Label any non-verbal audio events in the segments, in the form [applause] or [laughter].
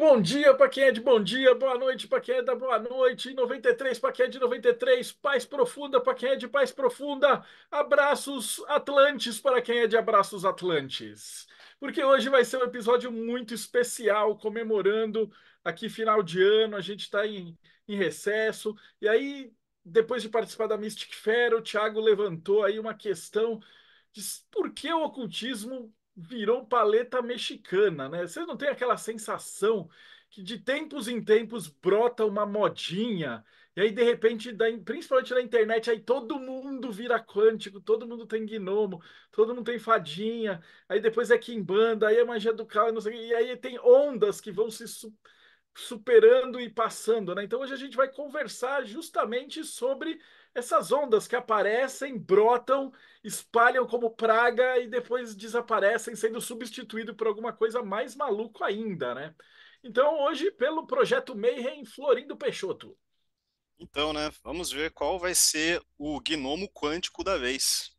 Bom dia para quem é de bom dia, boa noite para quem é da boa noite, 93 para quem é de 93, paz profunda para quem é de paz profunda, abraços atlantes para quem é de abraços atlantes. Porque hoje vai ser um episódio muito especial, comemorando aqui final de ano, a gente está em, em recesso, e aí, depois de participar da Mystic Fair, o Thiago levantou aí uma questão de por que o ocultismo virou paleta mexicana, né? Você não tem aquela sensação que de tempos em tempos brota uma modinha, e aí de repente, principalmente na internet, aí todo mundo vira quântico, todo mundo tem gnomo, todo mundo tem fadinha, aí depois é quimbanda, aí é magia do caos, não sei, e aí tem ondas que vão se su superando e passando, né? Então hoje a gente vai conversar justamente sobre essas ondas que aparecem, brotam, espalham como praga e depois desaparecem, sendo substituído por alguma coisa mais maluco ainda, né? Então, hoje, pelo projeto Mayhem, Florindo Peixoto. Então, né, vamos ver qual vai ser o gnomo quântico da vez.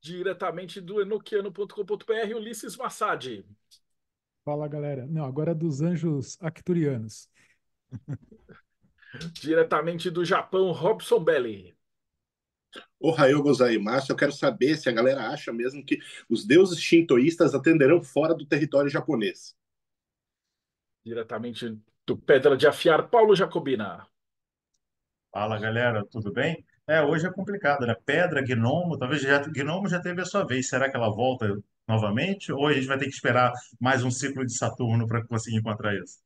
Diretamente do enoquiano.com.br, Ulisses Massad. Fala, galera. Não, agora é dos anjos acturianos. [laughs] Diretamente do Japão, Robson Belli. O Raio Márcio, eu quero saber se a galera acha mesmo que os deuses shintoístas atenderão fora do território japonês. Diretamente do Pedra de Afiar, Paulo Jacobina. Fala galera, tudo bem? É, hoje é complicado, né? Pedra, Gnomo, talvez já, Gnomo já teve a sua vez. Será que ela volta novamente? Ou a gente vai ter que esperar mais um ciclo de Saturno para conseguir encontrar isso?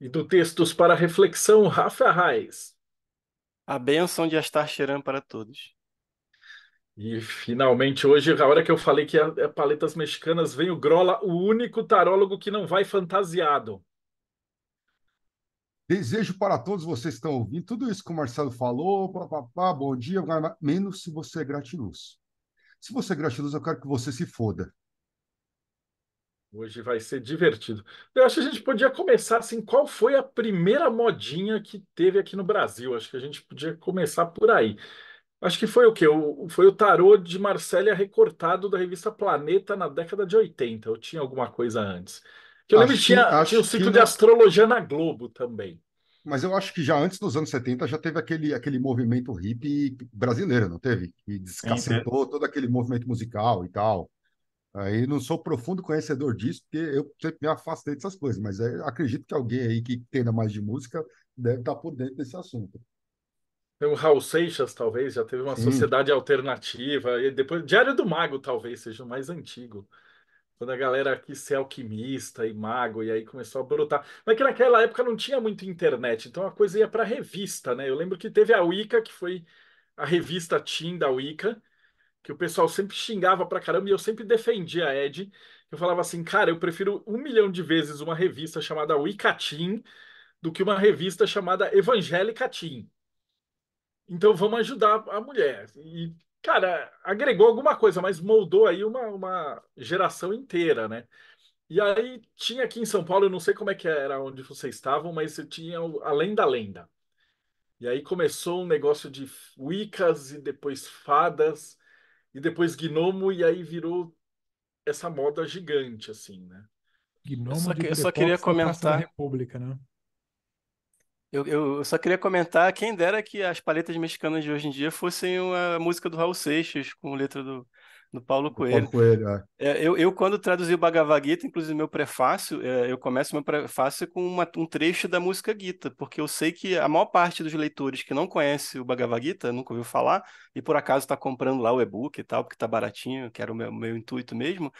E do Textos para Reflexão, Rafa Reis. A bênção de estar cheirando para todos. E finalmente, hoje, a hora que eu falei que é, é paletas mexicanas, vem o Grola, o único tarólogo que não vai fantasiado. Desejo para todos vocês que estão ouvindo tudo isso que o Marcelo falou. Pá, pá, pá, bom dia, menos se você é gratiluz. Se você é gratiluz, eu quero que você se foda. Hoje vai ser divertido. Eu acho que a gente podia começar assim, qual foi a primeira modinha que teve aqui no Brasil? Acho que a gente podia começar por aí. Acho que foi o quê? O, foi o tarô de Marcélia recortado da revista Planeta na década de 80. Ou tinha alguma coisa antes? Que eu acho lembro que tinha, tinha o ciclo de astrologia na Globo também. Mas eu acho que já antes dos anos 70 já teve aquele, aquele movimento hippie brasileiro, não teve? Que descacetou todo aquele movimento musical e tal. Aí não sou profundo conhecedor disso, porque eu sempre me afastei dessas coisas, mas é, acredito que alguém aí que tenha mais de música deve estar tá por dentro desse assunto. Então, o Raul Seixas, talvez, já teve uma Sim. sociedade alternativa. E depois, Diário do Mago, talvez, seja o mais antigo. Quando a galera quis ser alquimista e mago, e aí começou a brotar. Mas que naquela época não tinha muito internet, então a coisa ia para revista, né? Eu lembro que teve a Wicca, que foi a revista Tim da Wicca, que o pessoal sempre xingava pra caramba e eu sempre defendia a Ed. Eu falava assim, cara, eu prefiro um milhão de vezes uma revista chamada Wicatim do que uma revista chamada Evangélica Tim. Então vamos ajudar a mulher. E, cara, agregou alguma coisa, mas moldou aí uma, uma geração inteira, né? E aí tinha aqui em São Paulo, eu não sei como é que era onde vocês estavam, mas tinha além da Lenda. E aí começou um negócio de Wiccas e depois fadas e depois Gnomo, e aí virou essa moda gigante, assim, né? Gnomo eu só, que, eu só queria comentar. República, né? Eu, eu, eu, só queria comentar, quem dera que as paletas mexicanas de hoje em dia fossem a música do Raul Seixas, com letra do do Paulo Coelho. Paulo Coelho é. É, eu, eu, quando traduzi o Bhagavad Gita, inclusive meu prefácio, é, eu começo meu prefácio com uma, um trecho da música Gita, porque eu sei que a maior parte dos leitores que não conhece o Bhagavad Gita, nunca ouviu falar, e por acaso está comprando lá o e-book e tal, porque está baratinho, que era o meu, meu intuito mesmo,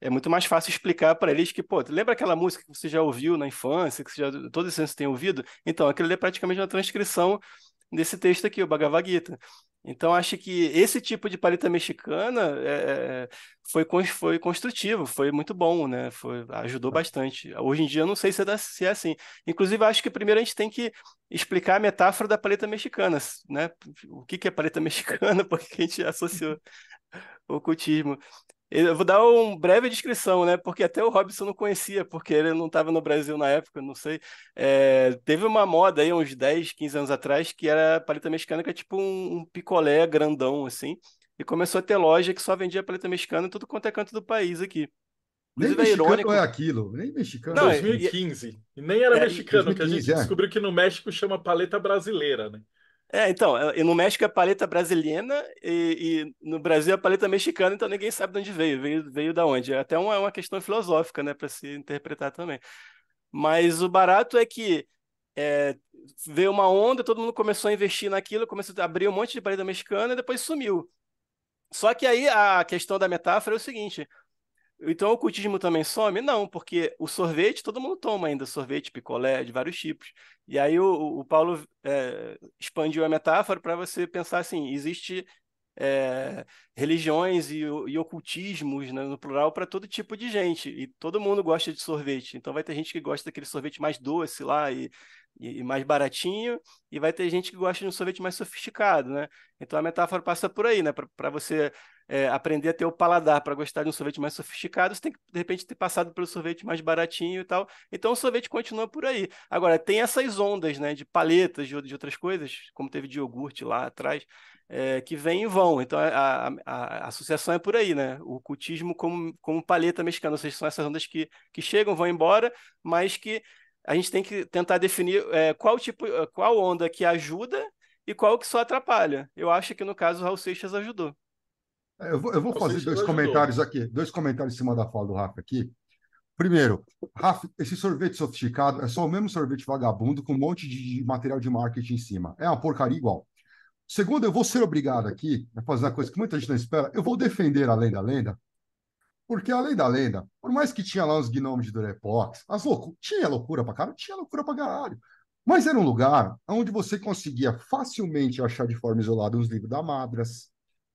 é muito mais fácil explicar para eles que, pô, lembra aquela música que você já ouviu na infância, que você já, todos esses tem ouvido? Então, aquilo é praticamente uma transcrição desse texto aqui, o Bhagavad Gita. Então, acho que esse tipo de paleta mexicana é, é foi, foi construtivo, foi muito bom, né? Foi, ajudou bastante. Hoje em dia, eu não sei se é, da, se é assim. Inclusive, acho que primeiro a gente tem que explicar a metáfora da paleta mexicana, né? O que, que é paleta [laughs] mexicana, porque a gente associou o ocultismo. Eu vou dar uma breve descrição, né? Porque até o Robson não conhecia, porque ele não estava no Brasil na época, não sei. É, teve uma moda aí, uns 10, 15 anos atrás, que era paleta mexicana, que é tipo um, um picolé grandão, assim. E começou a ter loja que só vendia paleta mexicana em tudo quanto é canto do país aqui. Nem Isso é mexicano é, é aquilo, nem mexicano. Não, 2015. É é, e nem era é, mexicano, 2015, que a gente é. descobriu que no México chama paleta brasileira, né? É, então, é, no México é paleta brasileira e, e, no Brasil é paleta mexicana, então ninguém sabe de onde veio, veio, veio da onde. É até uma, é uma questão filosófica, né, para se interpretar também. Mas o barato é que é, veio uma onda, todo mundo começou a investir naquilo, começou a abrir um monte de paleta mexicana e depois sumiu. Só que aí a questão da metáfora é o seguinte: então o cultismo também some? Não, porque o sorvete todo mundo toma ainda, sorvete, picolé, de vários tipos. E aí o, o Paulo é, expandiu a metáfora para você pensar assim: existe é, religiões e, e ocultismos, né, no plural, para todo tipo de gente. E todo mundo gosta de sorvete. Então vai ter gente que gosta daquele sorvete mais doce lá e, e, e mais baratinho, e vai ter gente que gosta de um sorvete mais sofisticado, né? Então a metáfora passa por aí, né? Para você é, aprender a ter o paladar para gostar de um sorvete mais sofisticado, você tem que, de repente, ter passado pelo sorvete mais baratinho e tal. Então, o sorvete continua por aí. Agora, tem essas ondas, né, de paletas, de, de outras coisas, como teve de iogurte lá atrás, é, que vem e vão. Então, é, a, a, a, associação é por aí, né? O cultismo como, como paleta mexicana, ou seja, são essas ondas que, que chegam, vão embora, mas que a gente tem que tentar definir é, qual tipo, qual onda que ajuda e qual que só atrapalha. Eu acho que, no caso, o Raul Seixas ajudou. É, eu vou, eu vou então, fazer dois comentários né? aqui, dois comentários em cima da fala do Rafa aqui. Primeiro, Rafa, esse sorvete sofisticado é só o mesmo sorvete vagabundo com um monte de material de marketing em cima. É uma porcaria igual. Segundo, eu vou ser obrigado aqui a fazer uma coisa que muita gente não espera. Eu vou defender a Lenda Lenda, porque a Lenda Lenda, por mais que tinha lá uns gnomes de Durepox, as loucu tinha loucura pra caralho, tinha loucura pra caralho. Mas era um lugar onde você conseguia facilmente achar de forma isolada uns livros da Madras,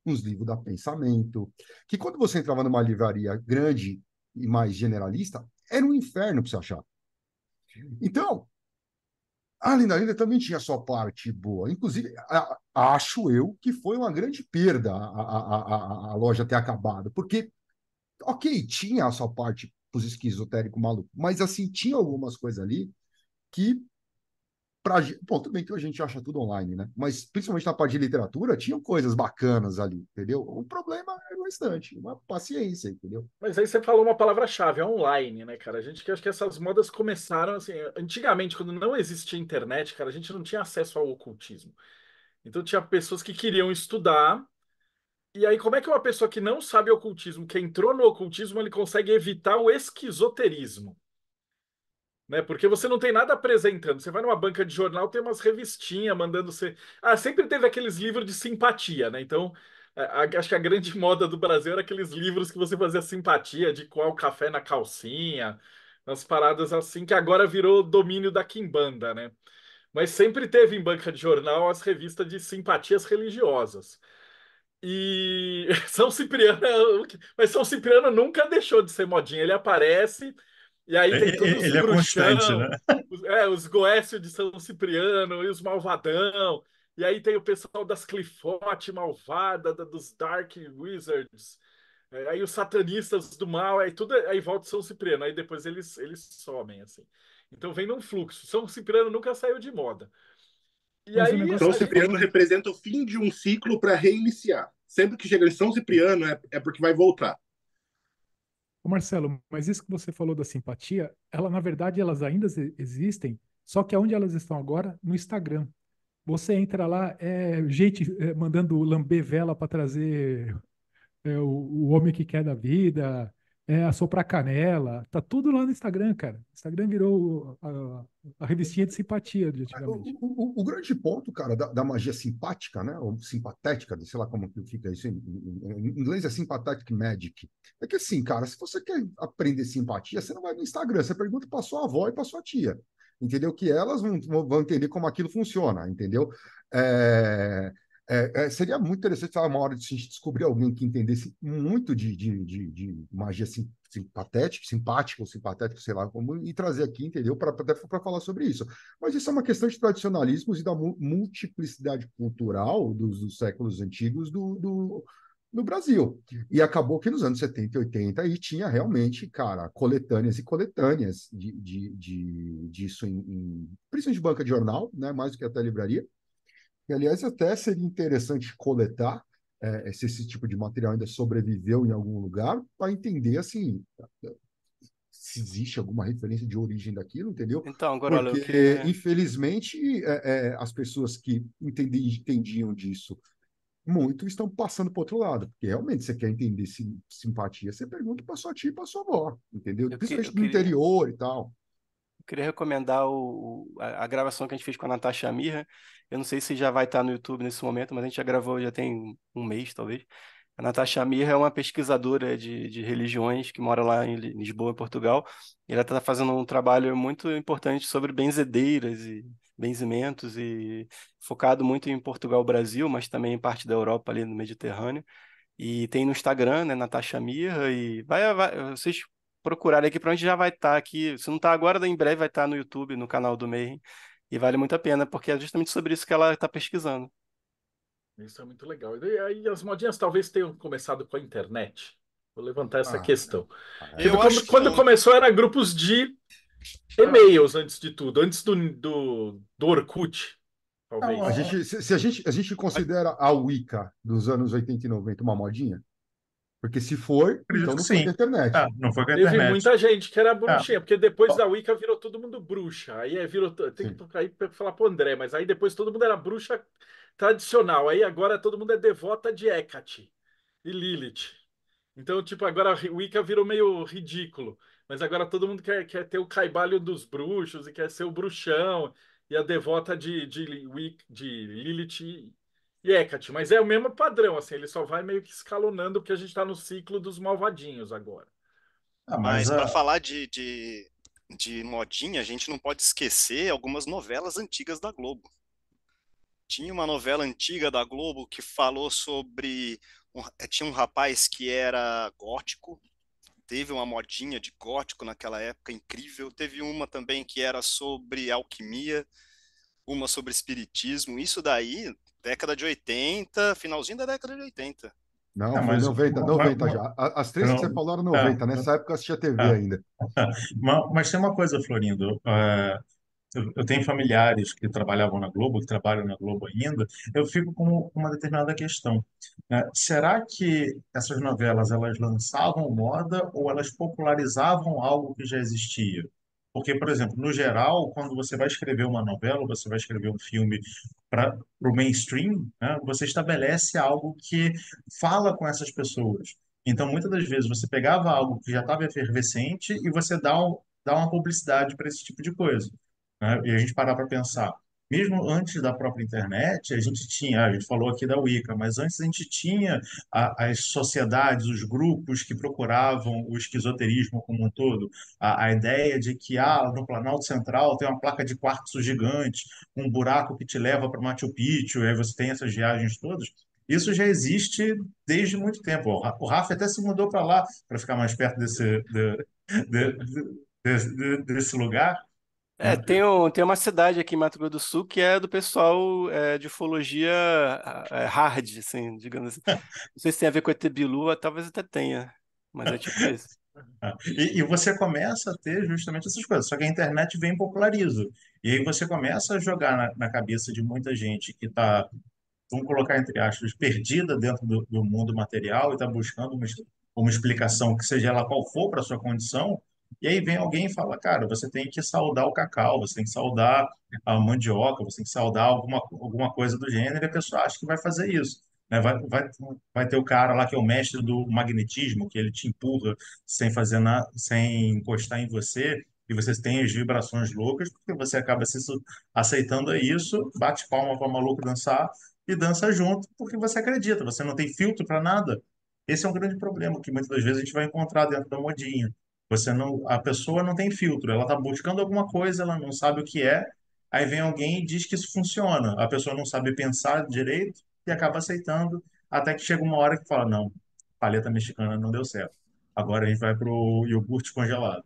nos livros da Pensamento, que quando você entrava numa livraria grande e mais generalista, era um inferno para você achar. Então, a Linda Linda também tinha sua parte boa. Inclusive, a, acho eu que foi uma grande perda a, a, a, loja ter acabado, porque, ok, tinha a sua parte para os esquizotéricos maluco, mas assim, tinha algumas coisas ali que pra gente. Bom, que a gente acha tudo online, né? Mas principalmente na parte de literatura, tinham coisas bacanas ali, entendeu? O problema é o restante, uma paciência, entendeu? Mas aí você falou uma palavra-chave, é online, né, cara? A gente que acho que essas modas começaram assim. Antigamente, quando não existia internet, cara, a gente não tinha acesso ao ocultismo. Então tinha pessoas que queriam estudar. E aí, como é que uma pessoa que não sabe ocultismo, que entrou no ocultismo, ele consegue evitar o esquizoterismo? né? Porque você não tem nada apresentando. Você vai numa banca de jornal, tem umas revistinhas mandando você. Ah, sempre teve aqueles livros de simpatia, né? Então, a, a, acho que a grande [laughs] moda do Brasil era aqueles livros que você fazia simpatia, de qual café na calcinha, umas paradas assim, que agora virou domínio da Kimbanda, né? Mas sempre teve em banca de jornal as revistas de simpatias religiosas. E [laughs] São Cipriano, [laughs] mas São Cipriano nunca deixou de ser modinha. Ele aparece, e aí tem todos é né? os Ele bruxão, é né? é, os Goécio de São Cipriano e os Malvadão. E aí tem o pessoal das Clifote Malvada, da, dos Dark Wizards. É, aí os satanistas do mal, aí tudo, aí volta São Cipriano, aí depois eles, eles somem, assim. Então vem num fluxo. São Cipriano nunca saiu de moda. E aí, é São Cipriano representa o fim de um ciclo para reiniciar. Sempre que chega em São Cipriano é, é porque vai voltar. Marcelo, mas isso que você falou da simpatia, ela na verdade elas ainda existem, só que aonde elas estão agora? No Instagram. Você entra lá, é gente é, mandando lamber vela para trazer é, o, o homem que quer da vida, é, assoprar canela, tá tudo lá no Instagram, cara. Instagram virou a, a revistinha de simpatia de antigamente. O, o, o grande ponto, cara, da, da, magia simpática, né, ou simpatética, sei lá como que fica isso, em, inglês é sympathetic magic, é que assim, cara, se você quer aprender simpatia, você não vai no Instagram, você pergunta pra sua avó e pra sua tia, entendeu? Que elas vão, vão entender como aquilo funciona, entendeu? É... É, é, seria muito interessante falar uma hora de se descobrir alguém que entendesse muito de, de, de, de magia sim, simpatética, simpática ou simpatética, sei lá como, e trazer aqui, entendeu? Para falar sobre isso. Mas isso é uma questão de tradicionalismos e da multiplicidade cultural dos, dos séculos antigos do, do no Brasil. E acabou que nos anos 70 e 80 aí tinha realmente, cara, coletâneas e coletâneas de, de, de, disso em, em principalmente banca de jornal, né, mais do que até livraria. E, aliás, até seria interessante coletar é, se esse tipo de material ainda sobreviveu em algum lugar, para entender, assim, se existe alguma referência de origem daquilo, entendeu? Então, agora Porque, é infelizmente, é, é, as pessoas que entendi, entendiam disso muito estão passando para outro lado, porque realmente você quer entender sim, simpatia, você pergunta para sua tia e para sua avó, entendeu? Principalmente que, no queria... interior e tal queria recomendar o, a, a, gravação que a gente fez com a Natasha Mirra. Né? Eu não sei se já vai estar no YouTube nesse momento, mas a gente já gravou já tem um mês, talvez. A Natasha Mirra é uma pesquisadora de, de religiões que mora lá em Lisboa, Portugal. E ela está fazendo um trabalho muito importante sobre benzedeiras e benzimentos, e focado muito em Portugal, Brasil, mas também em parte da Europa, ali no Mediterrâneo. E tem no Instagram, né, Natasha Mirra, e vai, vai, vocês procurar aqui, provavelmente já vai estar tá aqui. Se não está agora, em breve vai estar tá no YouTube, no canal do Mayhem. E vale muito a pena, porque é justamente sobre isso que ela está pesquisando. Isso é muito legal. E aí as modinhas talvez tenham começado com a internet. Vou levantar essa ah, questão. É. Ah, é. Eu quando, quando que... começou era grupos de e-mails antes de tudo, antes do, do, do Orkut. Talvez. Não, a gente, se, se, a gente, a gente considera a Wicca dos anos 80 e 90 uma modinha? Porque se for, então não foi sim. internet. Ah, não foi da internet. Teve muita gente que era bruxinha, ah. porque depois da Wicca virou todo mundo bruxa. Aí é, virou. Tem sim. que aí, para falar pro André, mas aí depois todo mundo era bruxa tradicional. Aí agora todo mundo é devota de Hecate e Lilith. Então, tipo, agora a Wicca virou meio ridículo. Mas agora todo mundo quer, quer ter o caibalho dos bruxos e quer ser o bruxão e a devota de, de, de, de Lilith Hecate, é, mas é o mesmo padrão, assim, ele só vai meio que escalonando, porque a gente está no ciclo dos malvadinhos agora. Ah, mas mas para falar de, de, de modinha, a gente não pode esquecer algumas novelas antigas da Globo. Tinha uma novela antiga da Globo que falou sobre. Um, eh, tinha um rapaz que era gótico, teve uma modinha de gótico naquela época incrível. Teve uma também que era sobre alquimia, uma sobre espiritismo. Isso daí década de 80, finalzinho da década de 80. Não, não mas, 90, 90 mas, já. As três não, que você falou eram 90, é, nessa época eu assistia TV é, ainda. [laughs] Mas, mas tem uma coisa, Florindo, ah, eu, eu tenho familiares que trabalhavam na Globo, que trabalham na Globo ainda, eu fico com uma determinada questão. Né? Será que essas novelas, elas lançavam moda ou elas popularizavam algo que já existia? Porque, por exemplo, no geral, quando você vai escrever uma novela, você vai escrever um filme para o mainstream, né, você estabelece algo que fala com essas pessoas. Então, muitas das vezes, você pegava algo que já estava efervescente e você dá, dá uma publicidade para esse tipo de coisa. Né? E a gente parar para pensar, mesmo antes da própria internet, a gente tinha, a gente falou aqui da Wicca, mas antes a gente tinha a, as sociedades, os grupos que procuravam o esquizoterismo como um todo. A, a, ideia de que ah, no Planalto Central tem uma placa de quartzo gigante, um buraco que te leva para Machu Picchu, e aí você tem essas viagens todas. Isso já existe desde muito tempo. O Rafa até se mudou para lá para ficar mais perto desse, de, de, de, desse lugar é, tem, um, tem uma cidade aqui em Mato Grosso do Sul que é do pessoal é, de ufologia é, hard, assim, digamos assim. [laughs] Não sei se tem a ver com ET Bilu, talvez até tenha, mas é tipo isso. [laughs] Ah, e, e, você começa a ter justamente essas coisas, só que a internet vem e populariza. E aí você começa a jogar na, na cabeça de muita gente que está, vamos colocar entre aspas, perdida dentro do, do mundo material e está buscando uma, uma explicação, que seja ela qual for para sua condição, e aí vem alguém e fala, cara, você tem que saudar o cacau, você tem que saudar a mandioca, você tem que saudar alguma, alguma coisa do gênero, e a pessoa acha que vai fazer isso. Né? Vai, vai, vai ter o cara lá que é o mestre do magnetismo, que ele te empurra sem fazer na, sem encostar em você, e você tem as vibrações loucas, porque você acaba se aceitando isso, bate palma para maluco dançar e dança junto, porque você acredita, você não tem filtro para nada. Esse é um grande problema que muitas das vezes a gente vai encontrar dentro da modinha. Você não, a pessoa não tem filtro, ela está buscando alguma coisa, ela não sabe o que é, aí vem alguém e diz que isso funciona. A pessoa não sabe pensar direito e acaba aceitando, até que chega uma hora que fala: não, paleta mexicana não deu certo. Agora a gente vai para o iogurte congelado.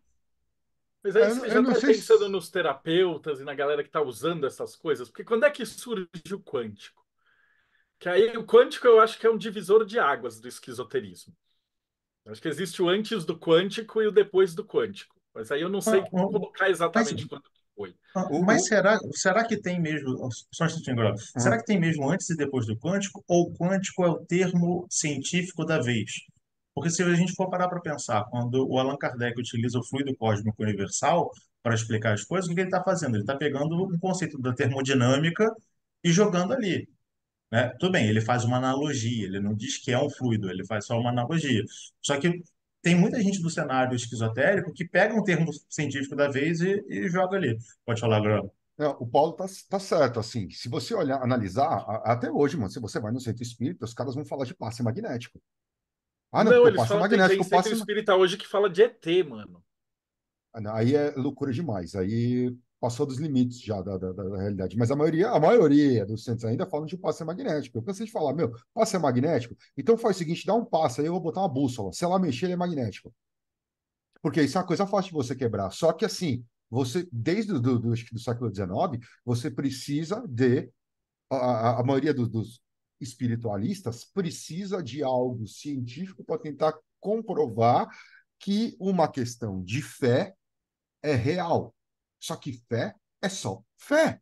Mas ah, aí você já está pensando se... nos terapeutas e na galera que está usando essas coisas, porque quando é que surge o quântico? Que aí o quântico eu acho que é um divisor de águas do esquizoterismo. Acho que existe o antes do quântico e o depois do quântico. Mas aí eu não sei ah, como ah, colocar exatamente mas, quando foi. Ah, mas será, será que tem mesmo. Só um agora. Ah. Será que tem mesmo antes e depois do quântico? Ou quântico é o termo científico da vez? Porque se a gente for parar para pensar, quando o Allan Kardec utiliza o fluido cósmico universal para explicar as coisas, o que ele está fazendo? Ele está pegando um conceito da termodinâmica e jogando ali. Né? Tudo bem, ele faz uma analogia, ele não diz que é um fluido, ele faz só uma analogia. Só que tem muita gente do cenário esquizotérico que pega um termo científico da vez e, e joga ali. Pode falar, Bruno. É, o Paulo tá, tá certo, assim, se você olhar, analisar, a, até hoje, mano, se você vai no centro espírita, os caras vão falar de passe magnético. Ah, não, não eles passe magnético, tem, tem centro espírita hoje que fala de ET, mano. Ah, aí é loucura demais, aí passou dos limites já da, da, da, realidade. Mas a maioria, a maioria dos centros ainda falam de passe magnético. Eu cansei de falar, meu, passe é magnético? Então faz o seguinte, dá um passo aí, eu vou botar uma bússola. Se ela mexer, ele é magnético. Porque isso é uma coisa fácil de você quebrar. Só que assim, você, desde do, do, do, do século XIX, você precisa de. A, a maioria dos, dos espiritualistas precisa de algo científico para tentar comprovar que uma questão de fé é real só que fé é só fé.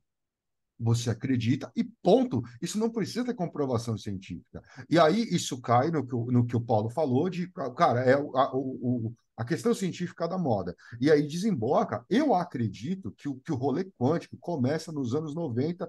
Você acredita e ponto. Isso não precisa ter comprovação científica. E aí isso cai no que, no que o Paulo falou de, cara, é a, o, a questão científica da moda. E aí desemboca. Eu acredito que o, que o rolê quântico começa nos anos 90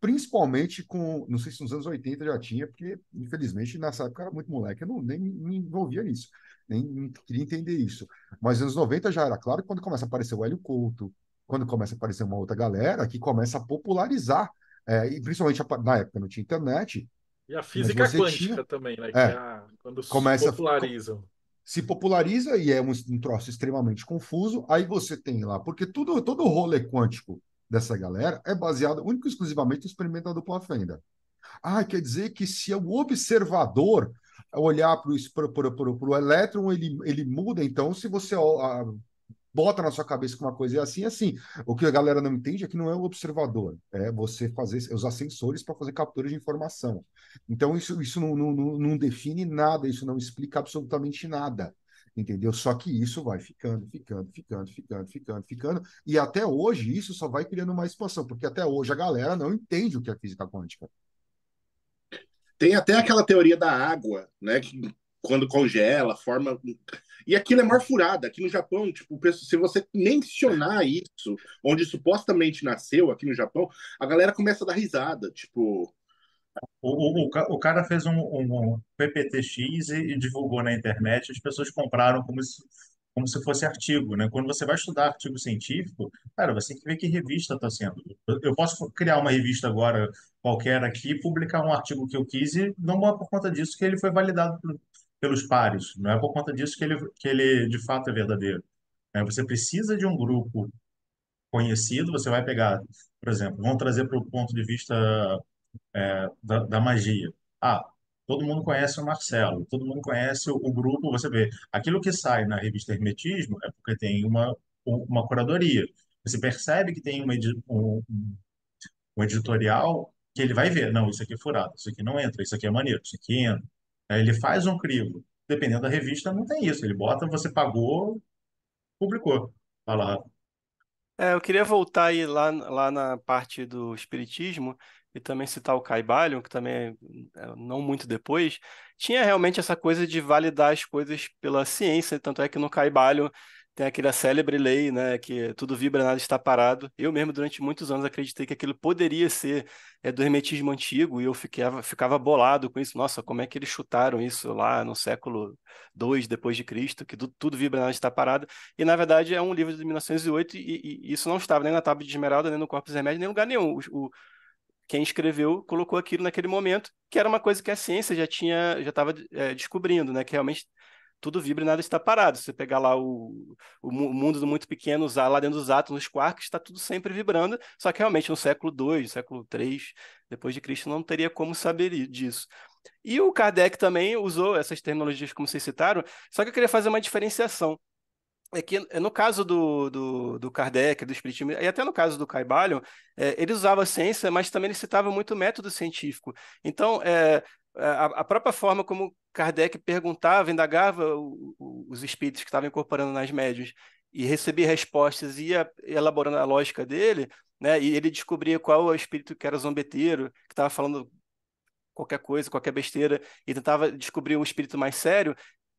principalmente com, não sei se nos anos 80 já tinha, porque infelizmente nessa época eu era muito moleque, eu não, nem me envolvia nisso, nem, nem queria entender isso. Mas nos anos 90 já era claro, quando começa a aparecer o Hélio Couto, quando começa a aparecer uma outra galera que começa a popularizar, é, e principalmente na época não tinha internet. E a física quântica tinha, também, né? É, é a, quando começa, se popularizam. Se populariza e é um, um troço extremamente confuso. Aí você tem lá, porque tudo, todo o rolê quântico dessa galera é baseado único e exclusivamente no experimento da dupla fenda. Ah, quer dizer que se o observador olhar para o elétron, ele, ele muda. Então, se você bota na sua cabeça que uma coisa é assim, é assim. O que a galera não entende é que não é o observador, é você fazer os sensores para fazer captura de informação. Então, isso, isso não, não, não define nada, isso não explica absolutamente nada entendeu? Só que isso vai ficando, ficando, ficando, ficando, ficando, ficando, e até hoje isso só vai criando uma expansão, porque até hoje a galera não entende o que é física quântica. Tem até aquela teoria da água, né, que quando congela, forma e aquilo é maior furada. Aqui no Japão, tipo, se você mencionar é. isso, onde supostamente nasceu aqui no Japão, a galera começa a dar risada, tipo. O, o, o cara fez um, um PPTX e, e divulgou na internet, as pessoas compraram como se, como se fosse artigo, né? Quando você vai estudar artigo científico, cara, você tem que ver que revista está sendo. Eu posso criar uma revista agora qualquer aqui, publicar um artigo que eu quis e não é por conta disso que ele foi validado pelos pares. Não é por conta disso que ele, que ele de fato é verdadeiro. Né? Você precisa de um grupo conhecido, você vai pegar, por exemplo, vamos trazer para o ponto de vista é, da, da, magia. Ah, todo mundo conhece o Marcelo, todo mundo conhece o, o, grupo, você vê. Aquilo que sai na revista Hermetismo é porque tem uma, uma curadoria. Você percebe que tem uma, um, um editorial que ele vai ver, não, isso aqui é furado, isso aqui não entra, isso aqui é maneiro, isso aqui entra. Ele faz um crivo. Dependendo da revista, não tem isso. Ele bota, você pagou, publicou. Tá lá. É, eu queria voltar aí lá, lá na parte do espiritismo e também citar o Caibalion, que também é, é não muito depois, tinha realmente essa coisa de validar as coisas pela ciência, tanto é que no Caibalion tem aquela célebre lei, né, que tudo vibra, nada está parado. Eu mesmo, durante muitos anos, acreditei que aquilo poderia ser é, do hermetismo antigo, e eu ficava, ficava bolado com isso. Nossa, como é que eles chutaram isso lá no século II depois de Cristo, que do, tudo vibra, nada está parado. E, na verdade, é um livro de 1908, e, e, isso não estava nem na Tábua de Esmeralda, nem no Corpus Remédio, nem em lugar nenhum. O, o, quem escreveu colocou aquilo naquele momento, que era uma coisa que a ciência já tinha, já estava é, descobrindo, né, que realmente tudo vibra e nada está parado. Se você pegar lá o, o mundo do muito pequeno, usar lá dentro dos átomos, nos quarks, está tudo sempre vibrando, só que realmente no século II, século III, depois de Cristo, não teria como saber disso. E o Kardec também usou essas terminologias como vocês citaram, só que eu queria fazer uma diferenciação. É que é, no caso do, do, do Kardec, do Espiritismo, e até no caso do Caibalion, é, ele usava a ciência, mas também ele citava muito o método científico. Então, é, é, a, a própria forma como Kardec perguntava, indagava o, o, os espíritos que estavam incorporando nas médias e recebia respostas e ia elaborando a lógica dele, né? E ele descobria qual é o espírito que era zombeteiro, que estava falando qualquer coisa, qualquer besteira, e tentava descobrir um espírito mais sério.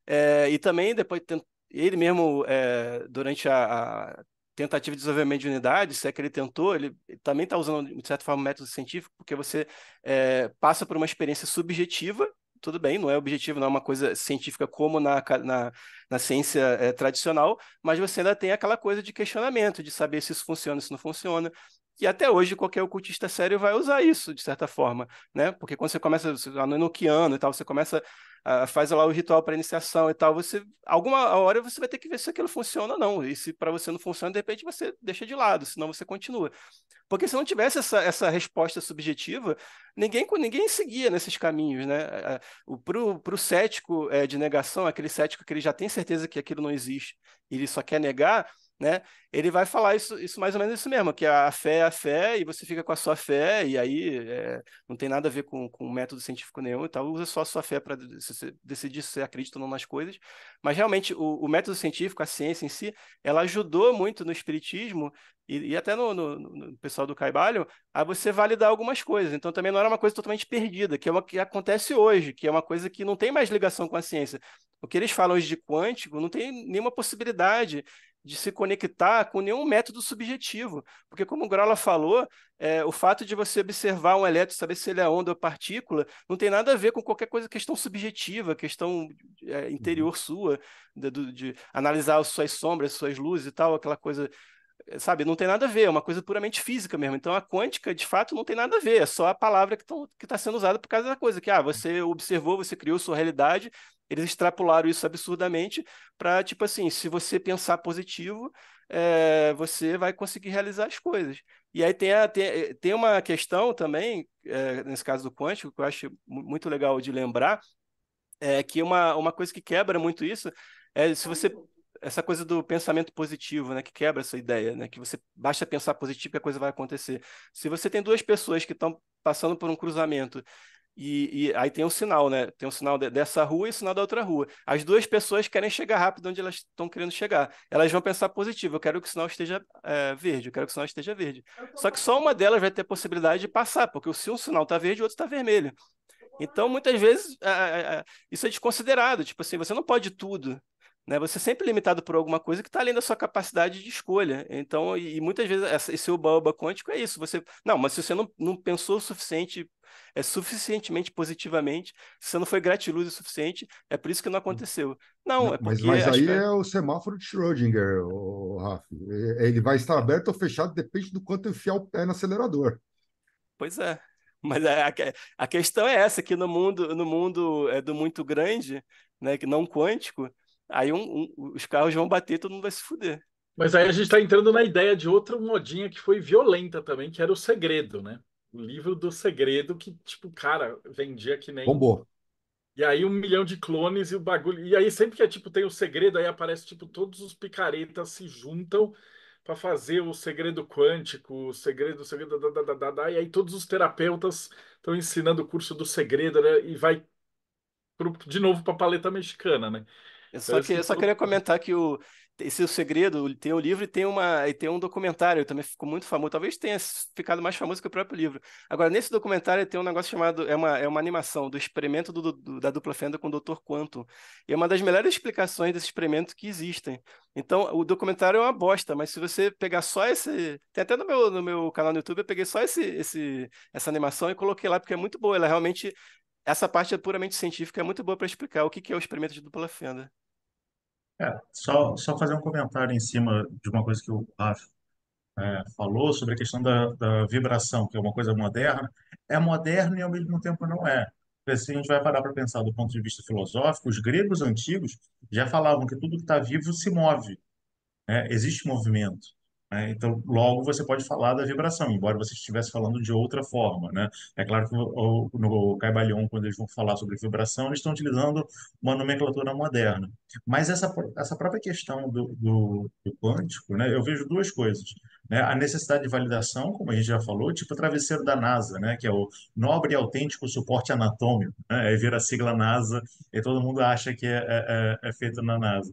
É, e também depois ele mesmo é, durante a, a, tentativa de desenvolvimento de unidades, se é que ele tentou, ele também está usando, de certa forma, um método científico, porque você é, passa por uma experiência subjetiva, tudo bem, não é objetivo, não é uma coisa científica como na, na, na ciência é, tradicional, mas você ainda tem aquela coisa de questionamento, de saber se isso funciona, se não funciona, e até hoje qualquer ocultista sério vai usar isso, de certa forma, né? Porque quando você começa, você tá no Enochiano e tal, você começa faz lá o ritual para iniciação e tal, você alguma hora você vai ter que ver se aquilo funciona ou não. E se para você não funciona, de repente você deixa de lado, senão você continua. Porque se não tivesse essa, essa resposta subjetiva, ninguém ninguém seguia nesses caminhos, né? Para o cético é, de negação, aquele cético que ele já tem certeza que aquilo não existe, ele só quer negar, né? Ele vai falar isso, isso mais ou menos isso mesmo, que a fé é a fé e você fica com a sua fé e aí é, não tem nada a ver com, com método científico nenhum e tal, usa só a sua fé para decidir se você acredita ou não nas coisas. Mas realmente o, o, método científico, a ciência em si, ela ajudou muito no espiritismo e, e até no, no, no, pessoal do Caibalho a você validar algumas coisas. Então também não era uma coisa totalmente perdida, que é uma que acontece hoje, que é uma coisa que não tem mais ligação com a ciência. O que eles falam hoje de quântico não tem nenhuma possibilidade de se conectar com nenhum método subjetivo, porque como o Grala falou, é, o fato de você observar um elétron, saber se ele é onda ou partícula, não tem nada a ver com qualquer coisa questão subjetiva, questão é, interior uhum. sua, de, de, de analisar suas sombras, suas luzes e tal, aquela coisa sabe, não tem nada a ver, é uma coisa puramente física mesmo. Então a quântica, de fato, não tem nada a ver, é só a palavra que está sendo usada por causa da coisa, que ah, você observou, você criou sua realidade, eles extrapolaram isso absurdamente para, tipo assim, se você pensar positivo, é, você vai conseguir realizar as coisas. E aí tem, a, tem, eh, tem uma questão também, é, nesse caso do quântico, que eu acho muito legal de lembrar, é que uma, uma coisa que quebra muito isso é se você essa coisa do pensamento positivo, né, que quebra essa ideia, né, que você basta pensar positivo que a coisa vai acontecer. Se você tem duas pessoas que estão passando por um cruzamento e, e, aí tem um sinal, né? Tem um sinal de, dessa rua e um sinal da outra rua. As duas pessoas querem chegar rápido onde elas estão querendo chegar. Elas vão pensar positivo, eu quero que o sinal esteja é, verde, eu quero que o sinal esteja verde. É só que só uma delas vai ter a possibilidade de passar, porque se um sinal está verde, o outro está vermelho. Então, muitas vezes, eh, eh, isso é desconsiderado. Tipo assim, você não pode tudo. Né? Você é sempre limitado por alguma coisa que está além da sua capacidade de escolha. Então, e, muitas vezes esse oba-oba quântico é isso. Você, não, mas se você não, não pensou o suficiente, é suficientemente positivamente, se você não foi gratiluz o suficiente, é por isso que não hum. aconteceu. Não, não é porque... Mas, mas aí que... é o semáforo de Schrödinger, o é, é, Ele vai estar aberto ou fechado, depende do quanto enfiar o pé no acelerador. Pois é. Mas a, a questão é essa, que no mundo, no mundo é do muito grande, né, que não quântico, Aí um, um, os carros vão bater, todo mundo vai se fuder. Mas aí a gente está entrando na ideia de outra modinha que foi violenta também, que era o segredo, né? O livro do segredo que, tipo, cara, vendia que nem. Bombou. E aí um milhão de clones e o bagulho. E aí sempre que é tipo tem o segredo, aí aparece tipo todos os picaretas se juntam para fazer o segredo quântico, o segredo, o segredo da, da, da, da, e aí todos os terapeutas estão ensinando o curso do segredo né? e vai pro, de novo para a paleta mexicana, né? Eu então, só, que, eu só queria comentar que o, esse é o segredo, tem o livro e tem, uma, e tem um documentário, também ficou muito famoso, talvez tenha ficado mais famoso que o próprio livro. Agora, nesse documentário tem um negócio chamado, é uma, é uma animação do experimento do, do, da dupla fenda com o Dr. Quanto, e é uma das melhores explicações desse experimento que existem. Então, o documentário é uma bosta, mas se você pegar só esse, tem até no meu, no meu canal no YouTube, eu peguei só esse, esse, essa animação e coloquei lá, porque é muito boa, ela realmente, essa parte é puramente científica, é muito boa para explicar o que, que é o experimento de dupla fenda só, só fazer um comentário em cima de uma coisa que o Rafa é, falou sobre a questão da, da vibração, que é uma coisa moderna. É moderno e ao mesmo tempo não é. Porque se assim, a gente vai parar para pensar do ponto de vista filosófico, os gregos antigos já falavam que tudo que está vivo se move, né? Existe movimento. Né? Então, logo você pode falar da vibração, embora você estivesse falando de outra forma. Né? É claro que no, no quando eles vão falar sobre vibração, eles estão utilizando uma nomenclatura moderna. Mas essa, essa própria questão do, do, do quântico, né? eu vejo duas coisas. Né? A necessidade de validação, como a gente já falou, tipo o travesseiro da NASA, né? que é o nobre e autêntico suporte anatômico. Né? Aí vira a sigla NASA e todo mundo acha que é, é, é, é feito na NASA.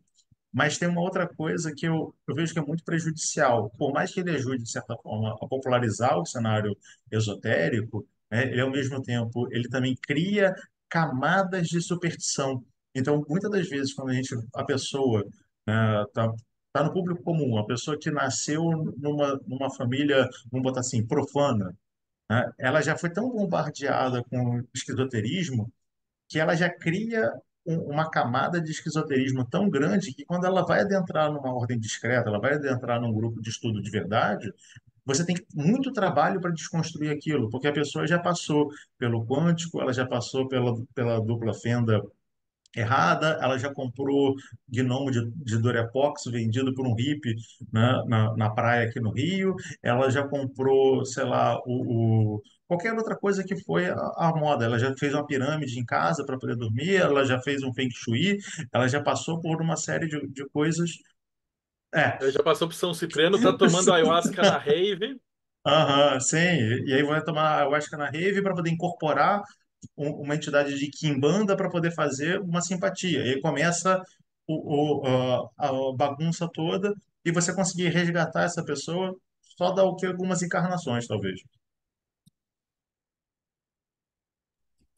Mas tem uma outra coisa que eu, eu vejo que é muito prejudicial. Por mais que ele ajude, de certa forma, a popularizar o cenário esotérico, né, ele, ao mesmo tempo, ele também cria camadas de superstição. Então, muitas das vezes, quando a gente, a pessoa está né, tá no público comum, a pessoa que nasceu numa, numa família, vamos botar assim, profana, né, ela já foi tão bombardeada com esquizoterismo que ela já cria uma camada de esquizoterismo tão grande que quando ela vai adentrar numa ordem discreta, ela vai adentrar num grupo de estudo de verdade, você tem muito trabalho para desconstruir aquilo, porque a pessoa já passou pelo quântico, ela já passou pela, pela dupla fenda errada, ela já comprou gnomo de, de Dorepox vendido por um hippie né, na, na praia aqui no Rio, ela já comprou, sei lá, o, o qualquer outra coisa que foi a, a moda. Ela já fez uma pirâmide em casa para poder dormir, ela já fez um feng shui, ela já passou por uma série de, de coisas. É. Ela já passou por São Cipriano, tá tomando ayahuasca na [laughs] rave. Aham, uhum, sim. E aí vai tomar ayahuasca na rave para poder incorporar uma entidade de quimbanda para poder fazer uma simpatia. E aí começa o, o, a bagunça toda e você conseguir resgatar essa pessoa só dá o que algumas encarnações, talvez.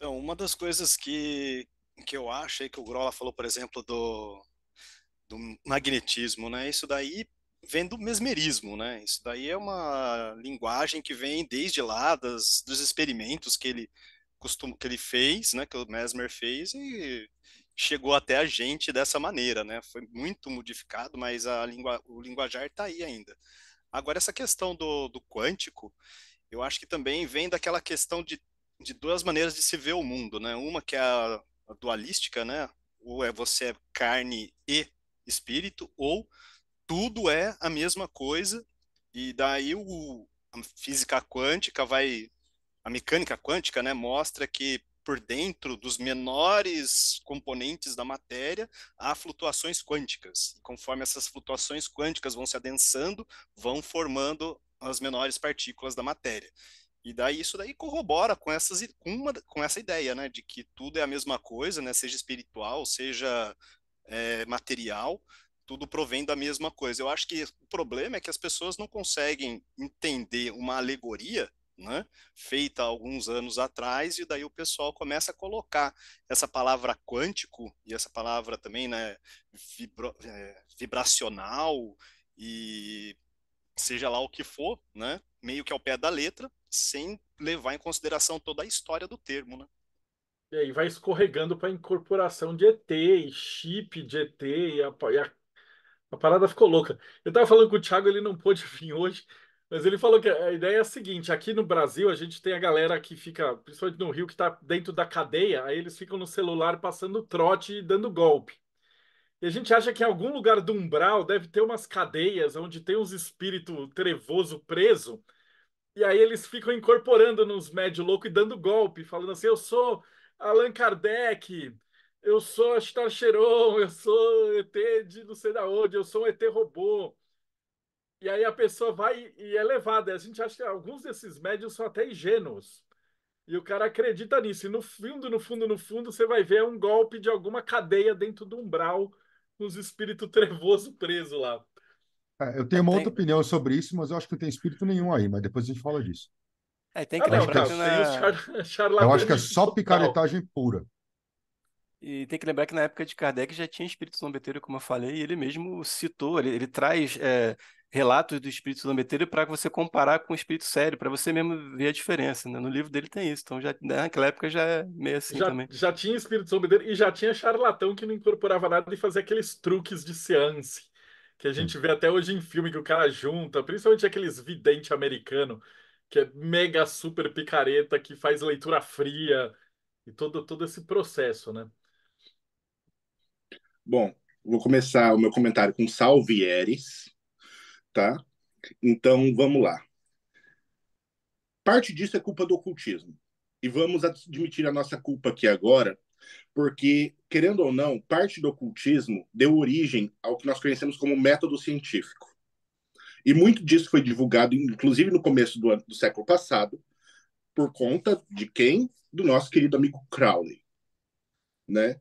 Então, uma das coisas que, que eu acho aí que o Grola falou, por exemplo, do, do magnetismo, né? Isso daí vem do mesmerismo, né? Isso daí é uma linguagem que vem desde lá das, dos experimentos que ele costuma que ele fez, né, que o Mesmer fez e chegou até a gente dessa maneira, né? Foi muito modificado, mas a língua, o linguajar está aí ainda. Agora essa questão do, do quântico, eu acho que também vem daquela questão de de duas maneiras de se ver o mundo, né? Uma que é a, dualística, né? Ou é você é carne e espírito, ou tudo é a mesma coisa, e daí o, a física quântica vai. A mecânica quântica né, mostra que por dentro dos menores componentes da matéria, há flutuações quânticas. E conforme essas flutuações quânticas vão se adensando, vão formando as menores partículas da matéria. E daí isso daí corrobora com, essas, com, uma, com essa ideia, né, de que tudo é a mesma coisa, né, seja espiritual, seja é, material, tudo provém da mesma coisa. Eu acho que o problema é que as pessoas não conseguem entender uma alegoria, né, feita alguns anos atrás, e daí o pessoal começa a colocar essa palavra quântico e essa palavra também, né, vibro, é, vibracional e seja lá o que for, né? Meio que ao pé da letra, sem levar em consideração toda a história do termo, né? E aí vai escorregando para incorporação de ET, e chip de ET, e a, e a, a parada ficou louca. Eu tava falando com o Thiago, ele não pôde [laughs] vir hoje, mas ele falou que a ideia é a seguinte: aqui no Brasil a gente tem a galera que fica, principalmente no Rio, que está dentro da cadeia, aí eles ficam no celular passando trote e dando golpe. E a gente acha que em algum lugar do umbral deve ter umas cadeias onde tem uns espíritos trevoso preso. E aí eles ficam incorporando nos médios loucos e dando golpe, falando assim: eu sou Allan Kardec, eu sou Star Cheron, eu sou ET de não sei da onde, eu sou um ET robô. E aí a pessoa vai e é levada. A gente acha que alguns desses médios são até ingênuos. E o cara acredita nisso. E no fundo, no fundo, no fundo, você vai ver um golpe de alguma cadeia dentro do umbral uns espíritos trevoso preso lá. É, eu tenho uma outra opinião sobre isso, mas eu acho que não tem espírito nenhum aí, mas depois a gente fala disso. É, tem que ah, não, lembrar que na... char... Eu acho que é só total. picaretagem pura. E tem que lembrar que na época de Kardec já tinha espírito zombeteiro, como eu falei, e ele mesmo citou, ele, ele traz é, relatos do espírito lambeteiro para você comparar com o espírito sério, para você mesmo ver a diferença. Né? No livro dele tem isso. Então, já, né? naquela época já é meio assim já, também. Já tinha espírito lambeteiro e já tinha charlatão que não incorporava nada e fazia aqueles truques de seance que a gente hum. vê até hoje em filme que o cara junta, principalmente aqueles vidente americano que é mega super picareta, que faz leitura fria e todo, todo esse processo, né? Bom, vou começar o meu comentário com Salvieres, tá? Então, vamos lá. Parte disso é culpa do ocultismo. E vamos admitir a nossa culpa aqui agora, porque, querendo ou não, parte do ocultismo deu origem ao que nós conhecemos como método científico. E muito disso foi divulgado, inclusive no começo do, do século passado, por conta de quem? Do nosso querido amigo Crowley, né?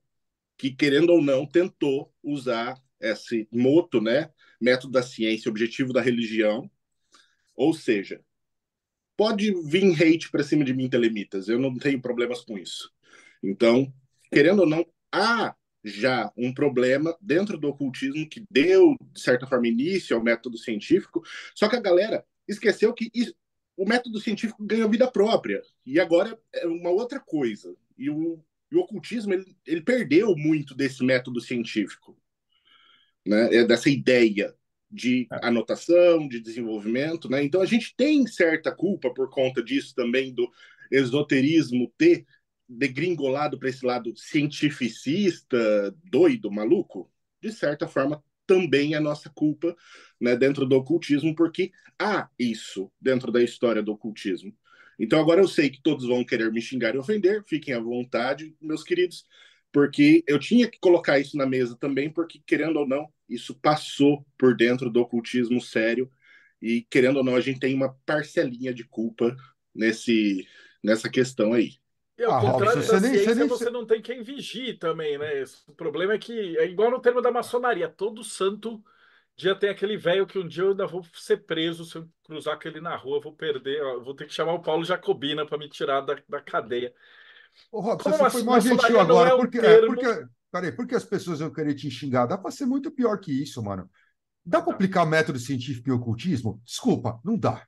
Que, querendo ou não, tentou usar esse moto, né? método da ciência, objetivo da religião. Ou seja, pode vir hate para cima de mim, telemitas, eu não tenho problemas com isso. Então, querendo ou não, há já um problema dentro do ocultismo que deu, de certa forma, início ao método científico, só que a galera esqueceu que isso, o método científico ganhou vida própria, e agora é uma outra coisa. E o, e o ocultismo, ele, ele perdeu muito desse método científico né? É dessa ideia de é. anotação, de desenvolvimento, né? Então a gente tem certa culpa por conta disso também do esoterismo ter degringolado para esse lado cientificista, doido, maluco. De certa forma também é nossa culpa, né, dentro do ocultismo, porque há isso dentro da história do ocultismo. Então agora eu sei que todos vão querer me xingar e ofender, fiquem à vontade, meus queridos porque eu tinha que colocar isso na mesa também, porque, querendo ou não, isso passou por dentro do ocultismo sério, e querendo ou não, a gente tem uma parcelinha de culpa nesse, nessa questão aí. E ao ah, contrário você da ciência, você, nem... não tem quem vigie também, né? O problema é que é igual no termo da maçonaria, todo santo dia tem aquele velho que um dia eu ainda vou ser preso se eu cruzar aquele na rua, vou perder, vou ter que chamar o Paulo Jacobina para me tirar da, da cadeia. Ô, Robson, Como você assim? foi mais gentil agora. É um porque, é, termo... é, porque, peraí, porque as pessoas vão querer te xingar? Dá para ser muito pior que isso, mano. Dá para aplicar método científico e ocultismo? Desculpa, não dá.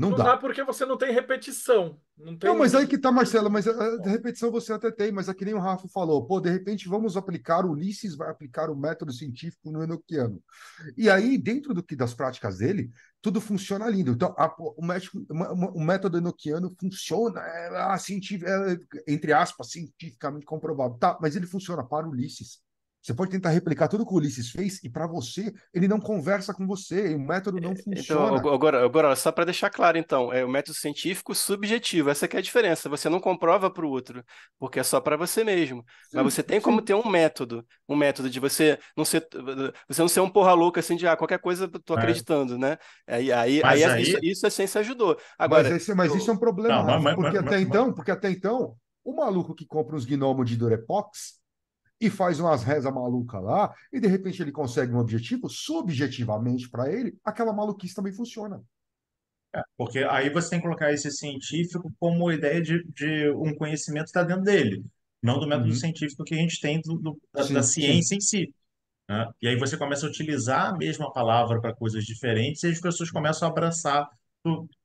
Não, não dá. dá. porque você não tem repetição. Não, tem... não mas aí que tá, Marcelo, mas a, eh, repetição você até tem, mas é que nem o Rafa falou, pô, de repente vamos aplicar, o Ulisses vai aplicar o método científico no Enochiano. E aí, dentro do que das práticas dele, tudo funciona lindo. Então, a, o, médico, o método Enochiano funciona, é, é, é, entre aspas, cientificamente comprovado. Tá, mas ele funciona para o Ulisses. Você pode tentar replicar tudo que o Ulisses fez e para você ele não conversa com você, o método não é, então, funciona. Então, agora, agora só para deixar claro, então, é o método científico subjetivo. Essa é a diferença. Você não comprova para o outro, porque é só para você mesmo. Sim, Mas você tem sim. como ter um método, um método de você não ser, você não ser um porra louca assim de ah, qualquer coisa eu tô é. acreditando, é. né? Aí, aí, aí, aí... Isso, isso, a assim, ciência ajudou. Agora, mas, esse, mas isso é um problema, não, mas, porque mas, até então, porque até então, o maluco que compra uns gnomos de Durepox e faz umas reza maluca lá, e de repente ele consegue um objetivo, subjetivamente para ele, aquela maluquice também funciona. É, porque aí você tem que colocar esse científico como ideia de, de um conhecimento que está dentro dele, não do método uhum. científico que a gente tem do, do, da, sim, da, ciência sim. em si. Né? E aí você começa a utilizar a mesma palavra para coisas diferentes e as pessoas começam a abraçar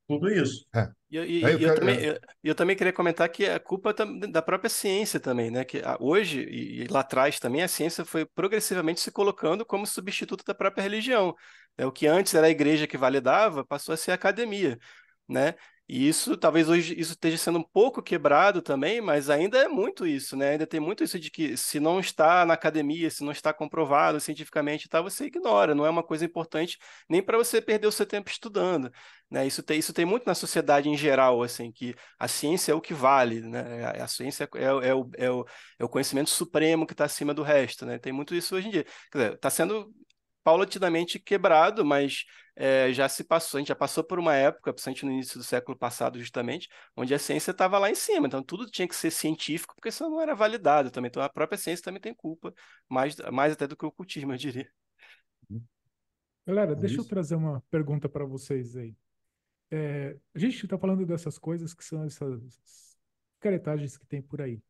tudo isso. É. E, e, eu, é eu, também, eu, eu, também, queria comentar que a culpa da própria ciência também, né? Que hoje e lá atrás também a ciência foi progressivamente se colocando como substituto da própria religião. Né? O que antes era a igreja que validava passou a ser a academia, né? E isso, talvez hoje isso esteja sendo um pouco quebrado também, mas ainda é muito isso, né? Ainda tem muito isso de que se não está na academia, se não está comprovado cientificamente, tá, você ignora, não é uma coisa importante nem para você perder o seu tempo estudando, né? Isso tem, isso tem muito na sociedade em geral, assim, que a ciência é o que vale, né? A, ciência é, é, é, o, é, o, é o conhecimento supremo que está acima do resto, né? Tem muito isso hoje em dia. Quer dizer, está sendo paulatinamente quebrado, mas é, já se passou, a gente já passou por uma época, principalmente no início do século passado, justamente, onde a ciência estava lá em cima. Então, tudo tinha que ser científico, porque senão não era validado também. Então, a própria ciência também tem culpa, mais, mais até do que o ocultismo, eu diria. Uhum. Galera, é deixa eu trazer uma pergunta para vocês aí. É, a gente está falando dessas coisas que são essas caretagens que tem por aí.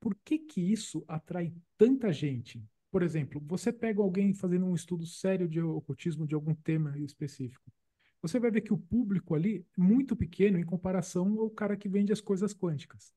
Por que que isso atrai tanta gente? Por exemplo, você pega alguém fazendo um estudo sério de ocultismo de algum tema específico. Você vai ver que o público ali é muito pequeno em comparação ao cara que vende as coisas quânticas.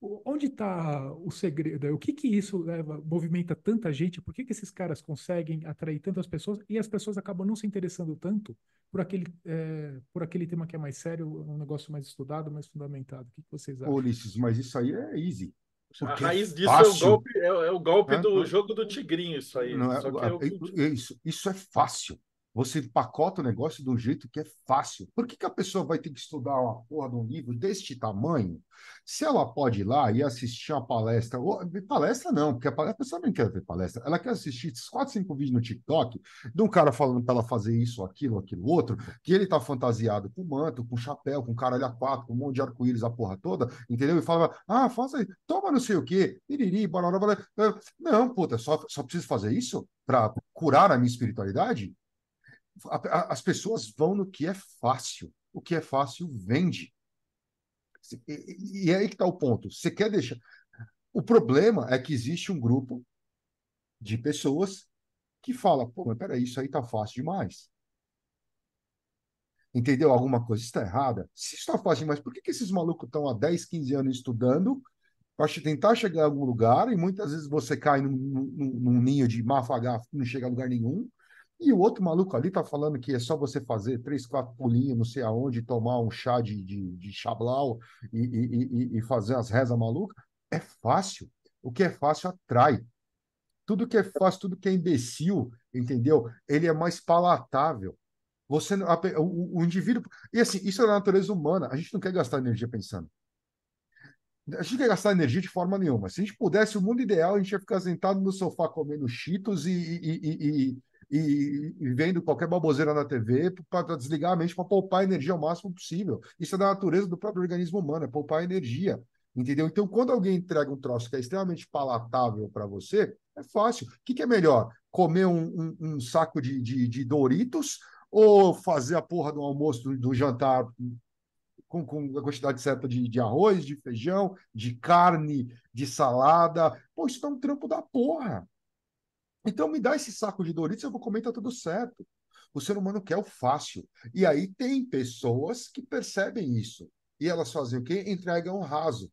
Onde está o segredo? O que que isso leva, movimenta tanta gente? Por que que esses caras conseguem atrair tantas pessoas e as pessoas acabam não se interessando tanto por aquele, é, por aquele tema que é mais sério, um negócio mais estudado, mais fundamentado? O que, que vocês acham? Ulisses, mas isso aí é easy. Porque a raiz disso fácil. é o golpe, é, é o golpe é, do é jogo do tigrinho, isso aí. Não, é, é, é isso, isso é fácil. Você empacota o negócio de um jeito que é fácil. Por que, que a pessoa vai ter que estudar uma porra de um livro deste tamanho se ela pode ir lá e assistir uma palestra? Ou, palestra não, porque a, palestra, a pessoa não quer ver palestra. Ela quer assistir esses 4, 5 vídeos no TikTok de um cara falando para ela fazer isso, aquilo, aquilo, outro, que ele tá fantasiado com manto, com chapéu, com caralho a quatro, com um monte de arco-íris, a porra toda, entendeu? E fala, ah, faça aí, toma não sei o quê, piriri, barará, barará. Não, puta, só, só preciso fazer isso para curar a minha espiritualidade? a, a, as pessoas vão no que é fácil. O que é fácil vende. E, e, e é aí que está o ponto. Você quer deixar. O problema é que existe um grupo de pessoas que fala, pô, mas peraí, isso aí está fácil demais. Entendeu? Alguma coisa está errada. Se está fácil demais, por que, que esses malucos estão há 10, 15 anos estudando para tentar chegar a algum lugar e muitas vezes você cai num, num, num ninho de mafagafo não chega a lugar nenhum e o outro maluco ali tá falando que é só você fazer três, quatro pulinhos, não sei aonde, tomar um chá de, de, de e, e, e, e fazer as rezas malucas. É fácil. O que é fácil atrai. Tudo que é fácil, tudo que é imbecil, entendeu? Ele é mais palatável. Você, a, o, o, indivíduo. E assim, isso é da natureza humana. A gente não quer gastar energia pensando. A gente não quer gastar energia de forma nenhuma. Se a gente pudesse, o mundo ideal, a gente ia ficar sentado no sofá comendo cheetos e, e, e, e, e vendo qualquer baboseira na TV para desligar a mente, para poupar energia ao máximo possível. Isso é da natureza do próprio organismo humano, é poupar energia. Entendeu? Então, quando alguém entrega um troço que é extremamente palatável para você, é fácil. O que, que é melhor? Comer um, um, um saco de, de, de, Doritos ou fazer a porra do almoço, do, do jantar com, com, a quantidade certa de, de, arroz, de feijão, de carne, de salada? Pô, isso dá um trampo da porra. Então me dá esse saco de Doritos, eu vou comer, tá tudo certo. O ser humano quer o fácil. E aí tem pessoas que percebem isso. E elas fazem o quê? Entregam o raso.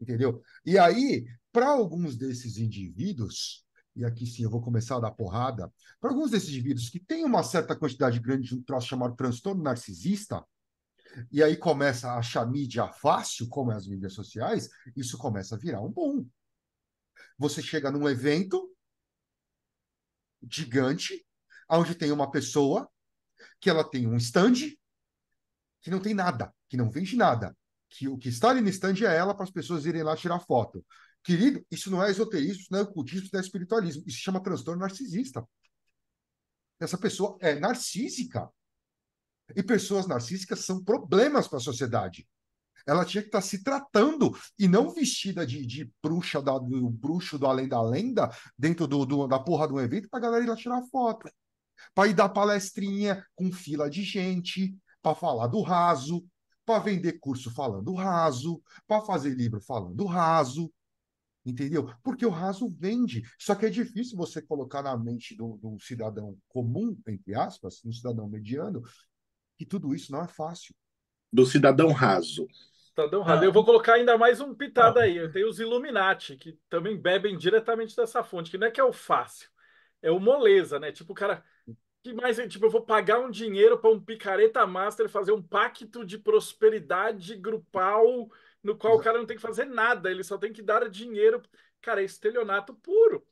Entendeu? E aí, para alguns desses indivíduos, e aqui sim eu vou começar a dar porrada, para alguns desses indivíduos que têm uma certa quantidade grande de um troço chamado transtorno narcisista, e aí começa a achar mídia fácil, como é as mídias sociais, isso começa a virar um boom. Você chega num evento, gigante, onde tem uma pessoa que ela tem um stand que não tem nada, que não vende nada, que o que está ali no stand é ela para as pessoas irem lá tirar foto. Querido, isso não é esoterismo, isso não é ocultismo, isso não é espiritualismo. Isso se chama transtorno narcisista. Essa pessoa é narcísica. E pessoas narcísicas são problemas para a sociedade. Ela tinha que estar tá se tratando e não vestida de, de bruxa, da, do bruxo do além da lenda, dentro do, do da porra de um evento, a galera ir lá tirar foto. para ir dar palestrinha com fila de gente, para falar do raso, para vender curso falando raso, para fazer livro falando raso. Entendeu? Porque o raso vende. Só que é difícil você colocar na mente de um cidadão comum, entre aspas, um cidadão mediano, que tudo isso não é fácil do cidadão raso. Cidadão raso. Ah. Eu vou colocar ainda mais um pitado ah. aí. Tem os Illuminati, que também bebem diretamente dessa fonte, que não é que é o fácil, é o moleza, né? Tipo, o cara. Que mais, é, tipo, eu vou pagar um dinheiro para um picareta master fazer um pacto de prosperidade grupal no qual o cara não tem que fazer nada, ele só tem que dar dinheiro. Cara, é estelionato puro.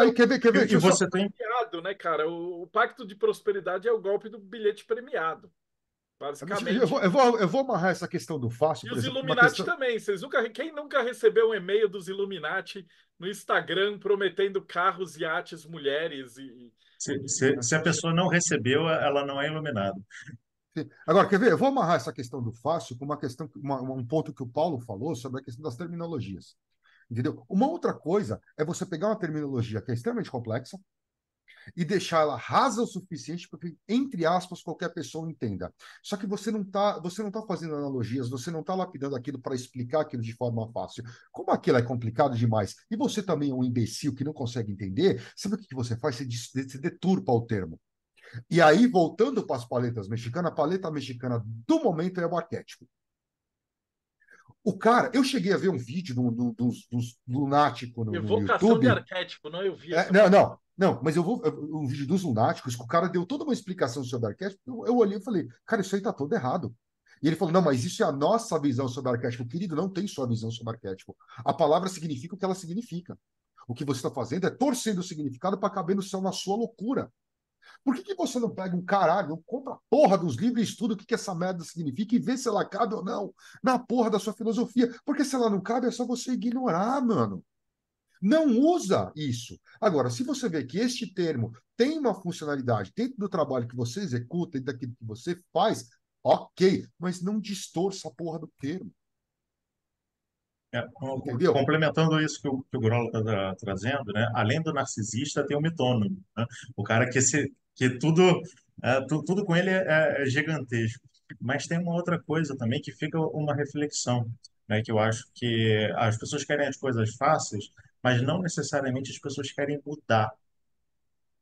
Aí, quer ver, quer ver? E você tem. Premiado, né, cara? O, o, pacto de prosperidade é o golpe do bilhete premiado. Basicamente. Eu vou, eu vou, eu vou amarrar essa questão do fácil. E os exemplo, Illuminati questão... também. Vocês nunca, quem nunca recebeu um e-mail dos Illuminati no Instagram prometendo carros, iates, mulheres e. Se, se, se a pessoa não recebeu, ela não é iluminada. Agora, quer ver? Eu vou amarrar essa questão do fácil com uma questão, uma, um ponto que o Paulo falou sobre a questão das terminologias. Entendeu? Uma outra coisa é você pegar uma terminologia que é extremamente complexa, e deixar ela rasa o suficiente para que, entre aspas, qualquer pessoa entenda. Só que você não está você não tá fazendo analogias, você não está lapidando aquilo para explicar aquilo de forma fácil. Como aquilo é complicado demais e você também é um imbecil que não consegue entender, sabe o que, que você faz? Você, deturpa o termo. E aí, voltando para as paletas mexicanas, a paleta mexicana do momento é o arquétipo. O cara, eu cheguei a ver um vídeo de do, do, dos, lunáticos no, no YouTube. Evocação de arquétipo, não? Eu vi. É, não, não. Não, mas eu vou. Um vídeo dos lunáticos, que o cara deu toda uma explicação sobre arquétipo. Eu, eu olhei e falei, cara, isso aí tá todo errado. E ele falou: não, mas isso é a nossa visão sobre arquétipo. Querido, não tem sua visão sobre arquétipo. A palavra significa o que ela significa. O que você está fazendo é torcendo o significado para caber no céu na sua loucura. Por que, que você não pega um caralho, não compra a porra dos livros e estuda o que, que essa merda significa e vê se ela cabe ou não na porra da sua filosofia? Porque se ela não cabe, é só você ignorar, mano não usa isso. Agora, se você vê que este termo tem uma funcionalidade dentro do trabalho que você executa, dentro daquilo que você faz, ok, mas não distorça a porra do termo. É, Entendeu? Complementando isso que o, que o Grola está tá, trazendo, né? além do narcisista, tem o mitônomo. Né? O cara que, se, que tudo, é, tu, tudo com ele é, é, é gigantesco. Mas tem uma outra coisa também que fica uma reflexão, né? que eu acho que as pessoas querem as coisas fáceis, mas não necessariamente as pessoas querem mudar.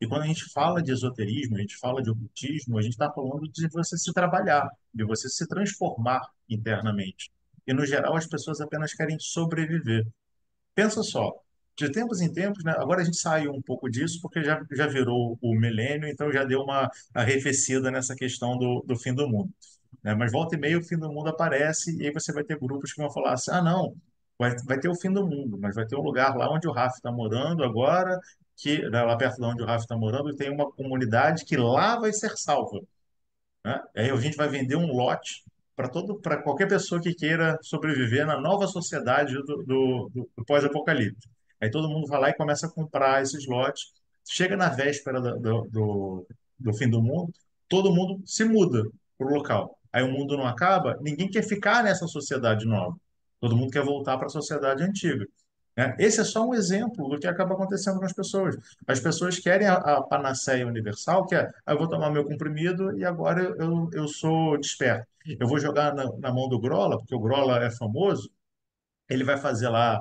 E quando a gente fala de esoterismo, a gente fala de ocultismo, a gente está falando de você se trabalhar, de você se transformar internamente. E, no geral, as pessoas apenas querem sobreviver. Pensa só, de tempos em tempos, né, agora a gente saiu um pouco disso, porque já, já virou o milênio, então já deu uma arrefecida nessa questão do, do fim do mundo. Né? Mas volta e meia, o fim do mundo aparece, e aí você vai ter grupos que vão falar assim: ah, não, vai, vai ter o fim do mundo, mas vai ter um lugar lá onde o Rafa está morando agora, que né, lá perto de onde o Rafa está morando, tem uma comunidade que lá vai ser salva. Né? Aí a gente vai vender um lote para todo para qualquer pessoa que queira sobreviver na nova sociedade do, do, do pós-apocalipse. Aí todo mundo vai lá e começa a comprar esses lotes. Chega na véspera do, do, do fim do mundo, todo mundo se muda para o local. Aí o mundo não acaba, ninguém quer ficar nessa sociedade nova. Todo mundo quer voltar para a sociedade antiga. Né? Esse é só um exemplo do que acaba acontecendo com as pessoas. As pessoas querem a, a panaceia universal, que é ah, eu vou tomar meu comprimido e agora eu, eu, eu sou desperto. Eu vou jogar na, na mão do Grola, porque o Grola é famoso, ele vai fazer lá,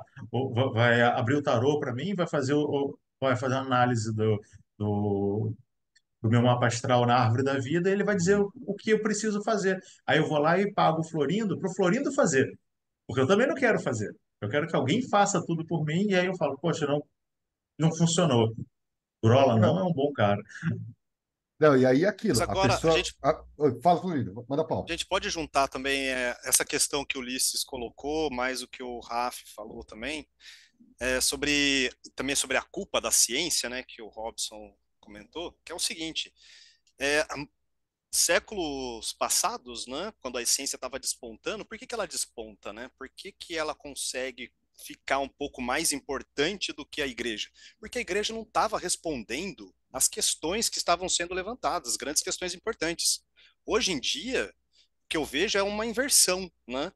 vai abrir o tarô para mim, vai fazer, o, vai fazer a análise do, do, do, meu mapa astral na árvore da vida, e ele vai dizer o, o que eu preciso fazer. Aí eu vou lá e pago o Florindo para o Florindo fazer. Porque eu também não quero fazer. Eu quero que alguém faça tudo por mim e aí eu falo, poxa, não, não funcionou. Grola não é um bom cara. Não, e aí é aquilo. Mas agora, a, pessoa... a gente. A... Fala comigo, manda pau. A gente pode juntar também é, essa questão que o Ulisses colocou, mais o que o Raf falou também, é, sobre também sobre a culpa da ciência, né, que o Robson comentou, que é o seguinte: é, séculos passados, né, quando a essência estava despontando, por que, que ela desponta, né? Por que, que ela consegue ficar um pouco mais importante do que a igreja? Porque a igreja não estava respondendo às questões que estavam sendo levantadas, grandes questões importantes. Hoje em dia, o que eu vejo é uma inversão, né?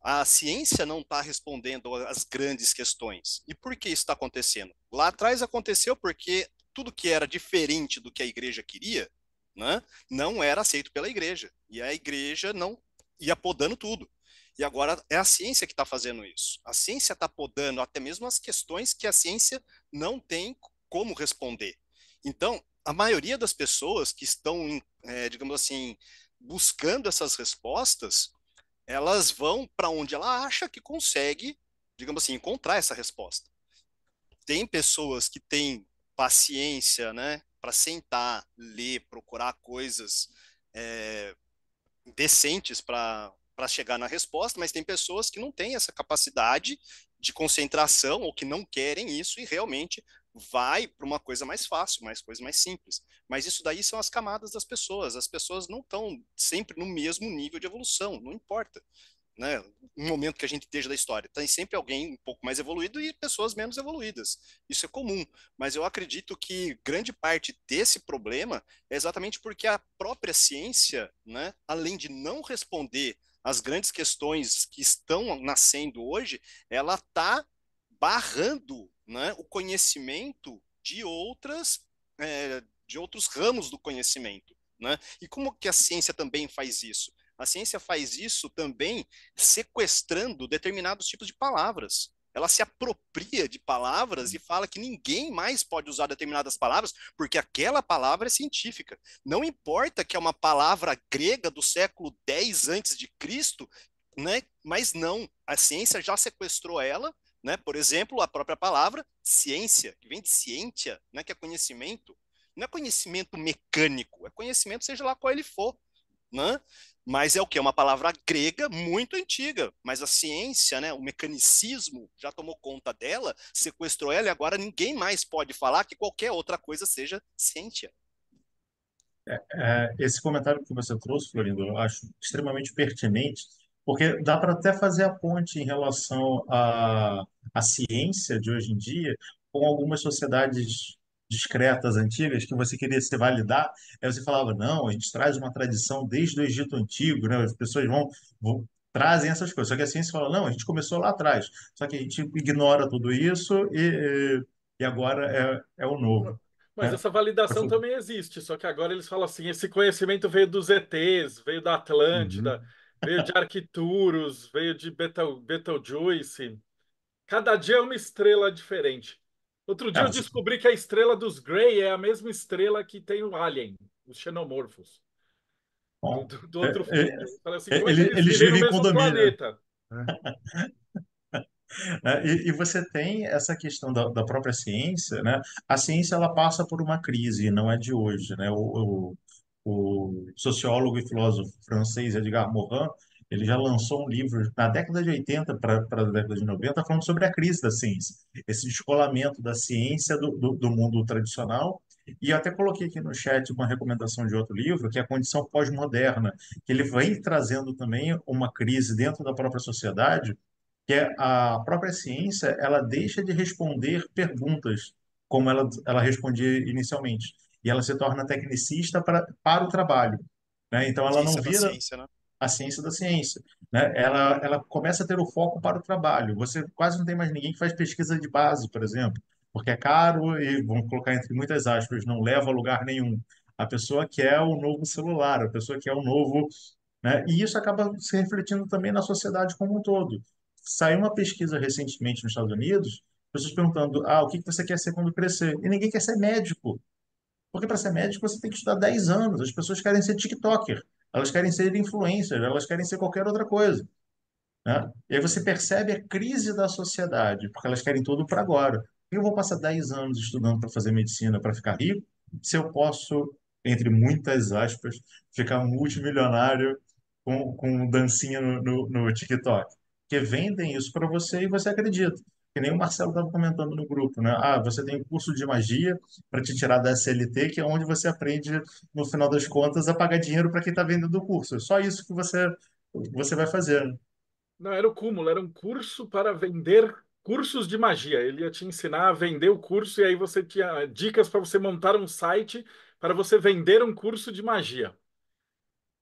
A ciência não está respondendo às grandes questões. E por que isso está acontecendo? Lá atrás aconteceu porque tudo que era diferente do que a igreja queria né? não era aceito pela igreja. E a igreja não ia podando tudo. E agora é a ciência que está fazendo isso. A ciência está podando até mesmo as questões que a ciência não tem como responder. Então, a maioria das pessoas que estão, é, digamos assim, buscando essas respostas, elas vão para onde ela acha que consegue, digamos assim, encontrar essa resposta. Tem pessoas que têm paciência, né, para sentar, ler, procurar coisas é, decentes para chegar na resposta, mas tem pessoas que não têm essa capacidade de concentração ou que não querem isso e realmente vai para uma coisa mais fácil, mais coisa mais simples. Mas isso daí são as camadas das pessoas. As pessoas não estão sempre no mesmo nível de evolução, não importa né, um momento que a gente esteja da história. Tem sempre alguém um pouco mais evoluído e pessoas menos evoluídas. Isso é comum, mas eu acredito que grande parte desse problema é exatamente porque a própria ciência, né, além de não responder às grandes questões que estão nascendo hoje, ela está barrando né, o conhecimento de outras é, de outros ramos do conhecimento. Né? E como que a ciência também faz isso? A ciência faz isso também sequestrando determinados tipos de palavras. Ela se apropria de palavras e fala que ninguém mais pode usar determinadas palavras, porque aquela palavra é científica. Não importa que é uma palavra grega do século 10 antes de Cristo, né? Mas não, a ciência já sequestrou ela, né? Por exemplo, a própria palavra ciência, que vem de ciência, né, que é conhecimento, não é conhecimento mecânico, é conhecimento seja lá qual ele for, né? Mas é o que? É uma palavra grega muito antiga, mas a ciência, né, o mecanicismo já tomou conta dela, sequestrou ela e agora ninguém mais pode falar que qualquer outra coisa seja ciência. É, é, esse comentário que você trouxe, Florindo, eu acho extremamente pertinente, porque dá para até fazer a ponte em relação à, à ciência de hoje em dia com algumas sociedades discretas antigas que você queria se validar, aí você falava, não, a gente traz uma tradição desde o Egito Antigo, né? as pessoas vão, vão trazem essas coisas. Só que a ciência fala, não, a gente começou lá atrás. Só que a gente ignora tudo isso e, e agora é, é o novo. Mas né? essa validação também existe, só que agora eles falam assim, esse conhecimento veio dos ETs, veio da Atlântida, uhum. veio de Arquituros, veio de Betel, Betelgeuse. Cada dia é uma estrela diferente. Outro é, dia eu descobri que a estrela dos Grey é a mesma estrela que tem o Alien, os xenomorfos. Bom, do, do, outro é, filme. É, assim, é, é ele, eles, eles vivem no em condomínio. [laughs] É, e, e, você tem essa questão da, da, própria ciência, né? A ciência ela passa por uma crise, não é de hoje, né? O, o, o sociólogo e filósofo francês Edgar Morin ele já lançou um livro na década de 80 para a década de 90 falando sobre a crise da ciência, esse descolamento da ciência do, do, do mundo tradicional. E eu até coloquei aqui no chat uma recomendação de outro livro, que é a Condição Pós-Moderna, que ele vem trazendo também uma crise dentro da própria sociedade, que é a própria ciência ela deixa de responder perguntas como ela, ela respondia inicialmente. E ela se torna tecnicista pra, para o trabalho. Né? Então, ela ciência não vira. Ciência, né? a ciência da ciência. Né? Ela, ela começa a ter o foco para o trabalho. Você quase não tem mais ninguém que faz pesquisa de base, por exemplo, porque é caro e, vamos colocar entre muitas aspas, não leva a lugar nenhum. A pessoa quer é o novo celular, a pessoa quer é o novo. Né? E isso acaba se refletindo também na sociedade como um todo. Saiu uma pesquisa recentemente nos Estados Unidos, pessoas perguntando: ah, o que você quer ser quando crescer? E ninguém quer ser médico. Porque para ser médico você tem que estudar 10 anos. As pessoas querem ser TikToker elas querem ser influências, elas querem ser qualquer outra coisa. Né? E aí você percebe a crise da sociedade, porque elas querem tudo para agora. Eu vou passar 10 anos estudando para fazer medicina para ficar rico, se eu posso, entre muitas aspas, ficar multimilionário com, com dancinha no, no, no TikTok. Porque vendem isso para você e você acredita que nem o Marcelo estava comentando no grupo, né? Ah, você tem um curso de magia para te tirar da SLT, que é onde você aprende, no final das contas, a pagar dinheiro para quem está vendendo o curso. É só isso que você, você vai fazer. Né? Não, era o cúmulo, era um curso para vender cursos de magia. Ele ia te ensinar a vender o curso e aí você tinha dicas para você montar um site para você vender um curso de magia.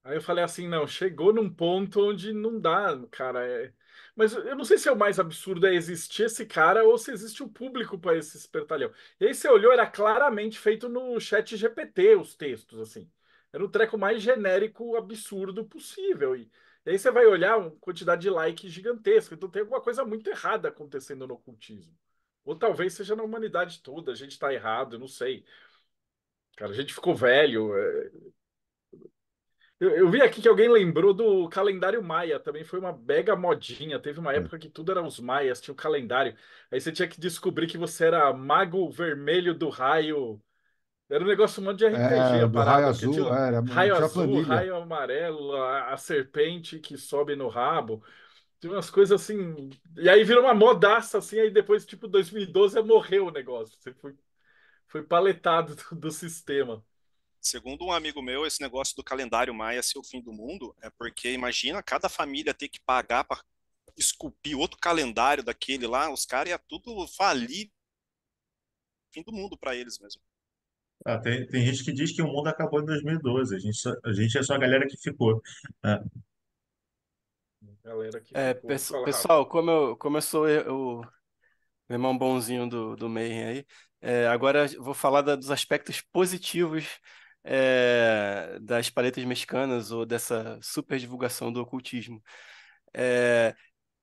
Aí eu falei assim, não, chegou num ponto onde não dá, cara. É mas eu não sei se é o mais absurdo é existir esse cara ou se existe um público para esse espertalhão. E aí você olhou, era claramente feito no chat GPT os textos, assim. Era o treco mais genérico, absurdo possível. E, aí você vai olhar uma quantidade de likes gigantesca. Então tem alguma coisa muito errada acontecendo no ocultismo. Ou talvez seja na humanidade toda, a gente está errado, eu não sei. Cara, a gente ficou velho. É... Eu, eu, vi aqui que alguém lembrou do calendário Maia, também foi uma mega modinha. Teve uma hum. época que tudo era os Maias, tinha o calendário. Aí você tinha que descobrir que você era mago vermelho do raio. Era um negócio um monte de RPG, é, parada, raio azul, é, tinha, era, raio, azul raio amarelo, a, a, serpente que sobe no rabo. Tinha umas coisas assim. E aí virou uma modaça assim, aí depois, tipo, 2012 morreu o negócio. Você foi, foi paletado [laughs] do, do sistema. Segundo um amigo meu, esse negócio do calendário maia ser o fim do mundo é porque imagina cada família ter que pagar para esculpir outro calendário daquele lá, os caras iam tudo falir. Fim do mundo para eles mesmo. Ah, tem, tem gente que diz que o mundo acabou em 2012, a gente, só, a gente é só a galera que ficou. Ah. Galera que é, pessoal, como eu, como eu sou o irmão bonzinho do, do Mayhem aí, é, agora vou falar da, dos aspectos positivos é, das paletas mexicanas ou dessa super divulgação do ocultismo. É,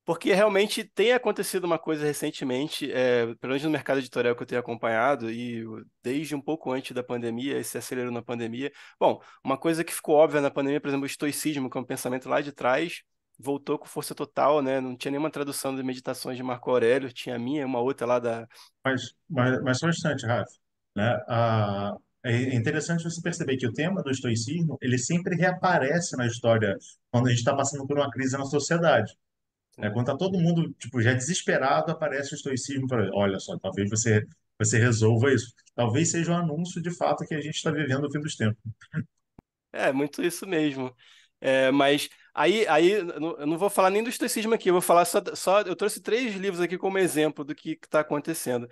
porque realmente tem acontecido uma coisa recentemente, é, pelo menos no mercado editorial que eu tenho acompanhado, e desde um pouco antes da pandemia, e se acelerou na pandemia. Bom, uma coisa que ficou óbvia na pandemia, por exemplo, o estoicismo, que é um pensamento lá de trás, voltou com força total, né? Não tinha nenhuma tradução das meditações de Marco Aurélio, tinha a minha, uma outra lá da. Mas, mas, mas só um instante, Rafa. Né? A, ah, é, é interessante você perceber que o tema do estoicismo, ele sempre reaparece na história quando a gente está passando por uma crise na sociedade. É, quando tá todo mundo tipo já desesperado, aparece o estoicismo para, olha só, talvez você você resolva isso. Talvez seja um anúncio de fato que a gente está vivendo o fim dos tempos. É, muito isso mesmo. É, mas aí, aí eu não vou falar nem do estoicismo aqui, eu vou falar só, só eu trouxe três livros aqui como exemplo do que está acontecendo.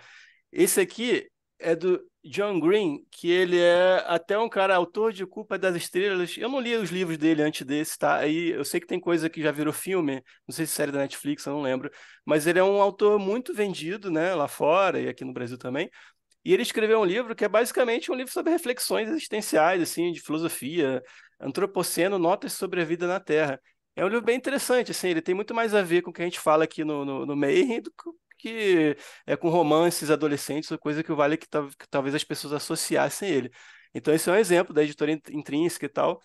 Esse aqui é do John Green, que ele é até um cara autor de Culpa das Estrelas. Eu não li os livros dele antes desse, tá? Aí eu sei que tem coisa que já virou filme, não sei se série da Netflix, eu não lembro. Mas ele é um autor muito vendido, né, lá fora e aqui no Brasil também. E ele escreveu um livro que é basicamente um livro sobre reflexões existenciais, assim, de filosofia, antropoceno, notas sobre a vida na Terra. É um livro bem interessante, assim, ele tem muito mais a ver com o que a gente fala aqui no, no, no do que que é com romances adolescentes, coisa que o Vale que, que talvez as pessoas associassem ele. Então, esse é um exemplo da editora intrínseca e tal,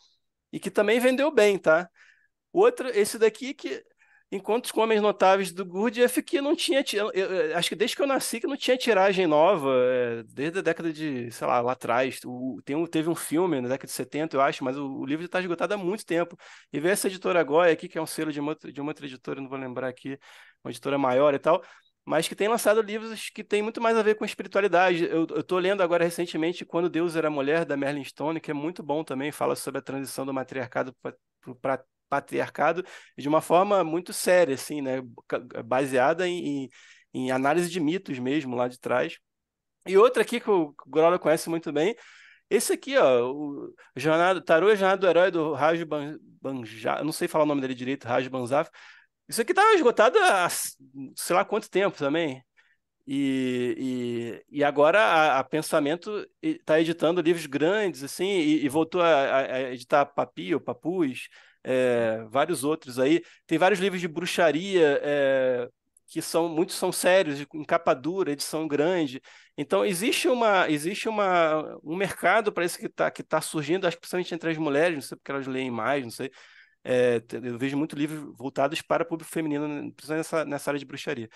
e que também vendeu bem, tá? Outro, esse daqui que Encontros com Homens Notáveis do Gurdjieff é que não tinha, eu, eu, acho que desde que eu nasci que não tinha tiragem nova, é, desde a década de, sei lá, lá atrás, o, tem um, teve um filme na década de 70, eu acho, mas o, o livro está esgotado há muito tempo, e ver essa editora agora aqui, que é um selo de uma, de uma outra editora, não vou lembrar aqui, uma editora maior e tal, mas que tem lançado livros que têm muito mais a ver com espiritualidade. Eu estou lendo agora recentemente Quando Deus Era Mulher, da Merlin Stone, que é muito bom também, fala sobre a transição do matriarcado para patriarcado de uma forma muito séria, assim, né? baseada em, em análise de mitos mesmo lá de trás. E outra aqui que o Grola conhece muito bem, esse aqui, ó, o jornada, Tarô é Jornada do Herói do Raj Ban, não sei falar o nome dele direito, Raj Banzaf, isso aqui estava esgotado há sei lá quanto tempo também. E, e, e agora a, a Pensamento está editando livros grandes, assim, e, e voltou a, a, editar Papi ou Papus, é, vários outros aí. Tem vários livros de bruxaria é, que são muitos são sérios, em capa dura, edição grande. Então existe uma existe uma um mercado para isso que está que tá surgindo, acho que principalmente entre as mulheres, não sei porque elas leem mais, não sei, é, eu vejo muito livros voltados para público feminino, né, principalmente nessa, nessa área de bruxaria,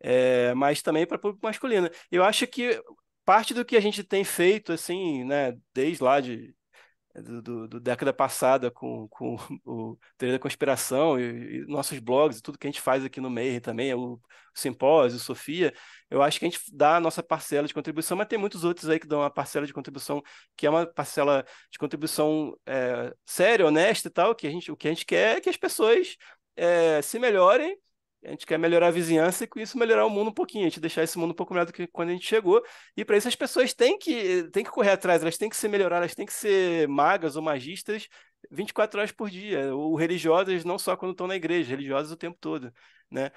é, mas também para público masculino. Eu acho que parte do que a gente tem feito, assim, né, desde lá de do, do, do, década passada com, com [laughs] o Teoria da Conspiração e, e, nossos blogs, tudo que a gente faz aqui no Meir também, o, é o Simpósio, o Sofia, eu acho que a gente dá a nossa parcela de contribuição, mas tem muitos outros aí que dão uma parcela de contribuição, que é uma parcela de contribuição é, séria, honesta e tal, que a gente, o que a gente quer é que as pessoas é, se melhorem a gente quer melhorar a vizinhança e com isso melhorar o mundo um pouquinho, a gente deixar esse mundo um pouco melhor do que quando a gente chegou. E para isso as pessoas têm que, têm que correr atrás, elas têm que se melhorar, elas têm que ser magas ou magistas 24 horas por dia, ou religiosas não só quando estão na igreja, religiosas o tempo todo, né?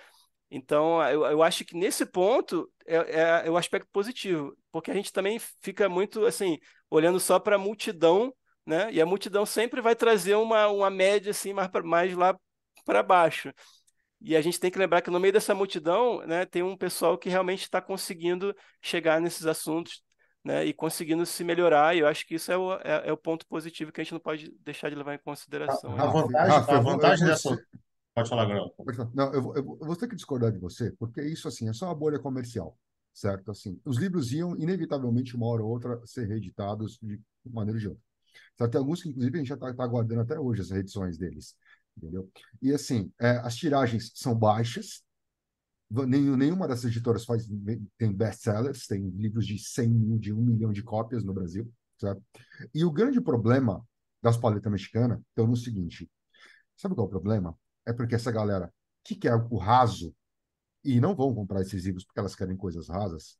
Então, eu, eu acho que nesse ponto é, é, é o aspecto positivo, porque a gente também fica muito, assim, olhando só para a multidão, né? E a multidão sempre vai trazer uma, uma média, assim, mais, mais lá para baixo. E a gente tem que lembrar que no meio dessa multidão, né, tem um pessoal que realmente está conseguindo chegar nesses assuntos, né, e conseguindo se melhorar. E eu acho que isso é o, é, é o ponto positivo que a gente não pode deixar de levar em consideração. A, né? vantagem, ah, a vantagem é dessa. Pode falar, Grão. Não, eu, eu, eu vou ter que discordar de você, porque isso assim é só uma bolha comercial certo? Assim, os livros iam inevitavelmente uma hora ou outra ser reeditados de maneira ou de outra. Certo? Tem alguns que inclusive a gente já está tá aguardando até hoje as reedições deles, entendeu? E assim, é, as tiragens são baixas, nenhuma dessas editoras faz, tem best-sellers, tem livros de 100 mil, de 1 milhão de cópias no Brasil, certo? E o grande problema das paletas mexicanas estão no seguinte, sabe qual é o problema? É porque essa galera que quer o raso e não vão comprar esses livros porque elas querem coisas rasas,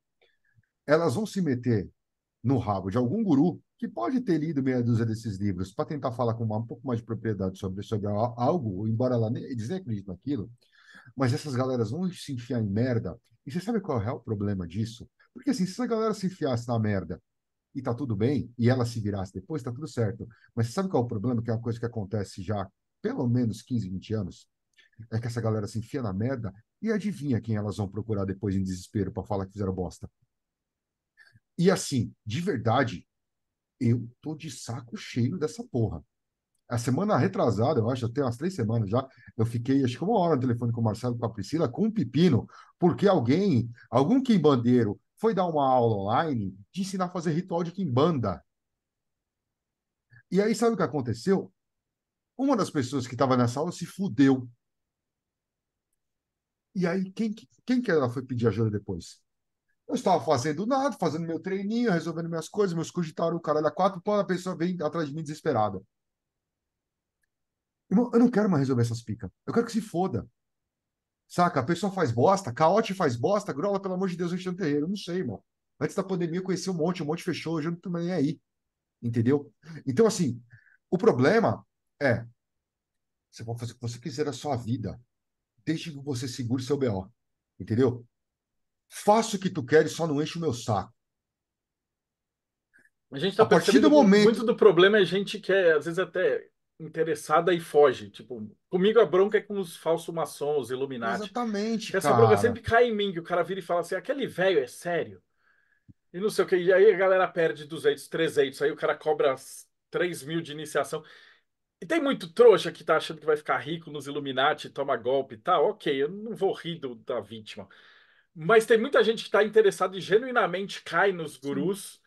elas vão se meter no rabo de algum guru que pode ter lido meia dúzia desses livros para tentar falar com uma, um pouco mais de propriedade sobre, sobre algo, embora ela nem, eles nem acreditem naquilo, mas essas galeras vão se enfiar em merda. E você sabe qual é o problema disso? Porque assim, se essa galera se enfiasse na merda e tá tudo bem, e ela se virasse depois, tá tudo certo. Mas você sabe qual é o problema? Que é uma coisa que acontece já há pelo menos 15, 20 anos? É que essa galera se enfia na merda e adivinha quem elas vão procurar depois em desespero para falar que fizeram bosta? E assim, de verdade, eu tô de saco cheio dessa porra. A semana retrasada, eu acho, até umas três semanas já, eu fiquei, acho que uma hora no telefone com o Marcelo, com a Priscila, com um pepino, porque alguém, algum quimbandeiro, foi dar uma aula online de ensinar a fazer ritual de quimbanda. E aí, sabe o que aconteceu? Uma das pessoas que estava nessa aula se fudeu. E aí, quem, quem que ela foi pedir ajuda depois? Eu estava fazendo nada, fazendo meu treininho, resolvendo minhas coisas, meus cursos de caralho, a quatro, quando a pessoa vem atrás de mim desesperada. Irmão, eu não quero mais resolver essas picas. Eu quero que se foda. Saca? A pessoa faz bosta, caote faz bosta, grola, pelo amor de Deus, eu enchendo terreiro. Eu não sei, mano. Antes da pandemia eu conheci um monte, um monte fechou, hoje eu não tô nem aí. Entendeu? Então, assim, o problema é: você pode fazer o que você quiser a sua vida, desde que você segure seu BO. Entendeu? Faça o que tu queres, só não enche o meu saco. A gente tá a partir do momento. Muito do problema é a gente que é, às vezes, até interessada e foge. Tipo, comigo a bronca é com os falsos maçons, os Illuminati. Exatamente. essa cara. bronca sempre cai em mim, que o cara vira e fala assim: aquele velho é sério. E não sei o que. E aí a galera perde 200, 300. Aí o cara cobra 3 mil de iniciação. E tem muito trouxa que tá achando que vai ficar rico nos Illuminati, toma golpe e tá, tal. Ok, eu não vou rir do, da vítima. Mas tem muita gente que está interessada e genuinamente cai nos gurus, Sim.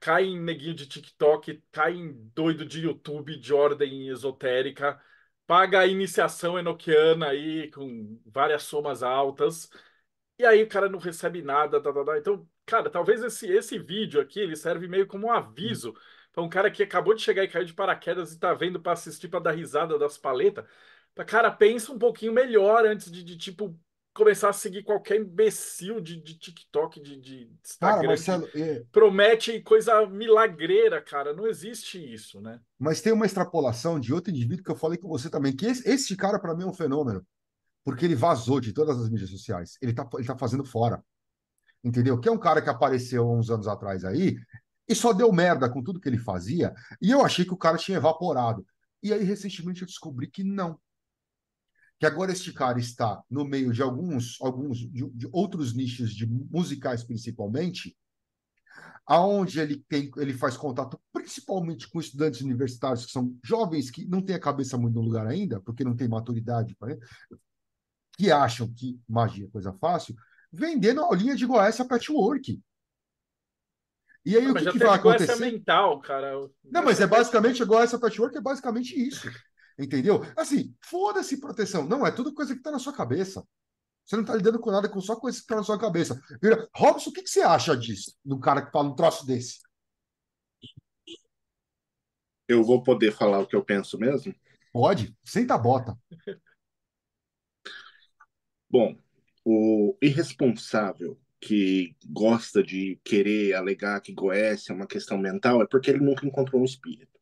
cai em neguinho de TikTok, cai em doido de YouTube, de ordem esotérica, paga a iniciação enoquiana aí com várias somas altas, e aí o cara não recebe nada, tá, tá, tá. Então, cara, talvez esse, esse vídeo aqui ele serve meio como um hum. aviso para um cara que acabou de chegar e caiu de paraquedas e está vendo para assistir para dar risada das paletas. Cara, pensa um pouquinho melhor antes de, de tipo começar a seguir qualquer imbecil de, de TikTok, de, de Instagram. Cara, Marcelo, é... Promete coisa milagreira, cara. Não existe isso, né? Mas tem uma extrapolação de outro indivíduo que eu falei com você também, que esse, esse cara, para mim, é um fenômeno. Porque ele vazou de todas as mídias sociais. Ele tá, ele tá fazendo fora. Entendeu? Que é um cara que apareceu uns anos atrás aí e só deu merda com tudo que ele fazia. E eu achei que o cara tinha evaporado. E aí, recentemente, eu descobri que não que agora este cara está no meio de alguns, alguns de, de outros nichos de musicais principalmente, aonde ele tem, ele faz contato principalmente com estudantes universitários que são jovens que não têm a cabeça muito no lugar ainda, porque não tem maturidade, que acham que magia é coisa fácil, vendendo a linha de Goiás patchwork. E aí o que, que vai acontecer? mental, cara. Não, mas é basicamente igual essa patchwork, é basicamente isso. Entendeu? Assim, foda-se proteção. Não, é tudo coisa que está na sua cabeça. Você não está lidando com nada, com só coisa que tá na sua cabeça. Robson, o que, que você acha disso? Do cara que fala um troço desse? Eu vou poder falar o que eu penso mesmo? Pode, senta a bota. [laughs] Bom, o irresponsável que gosta de querer alegar que Goiás é uma questão mental é porque ele nunca encontrou um espírito,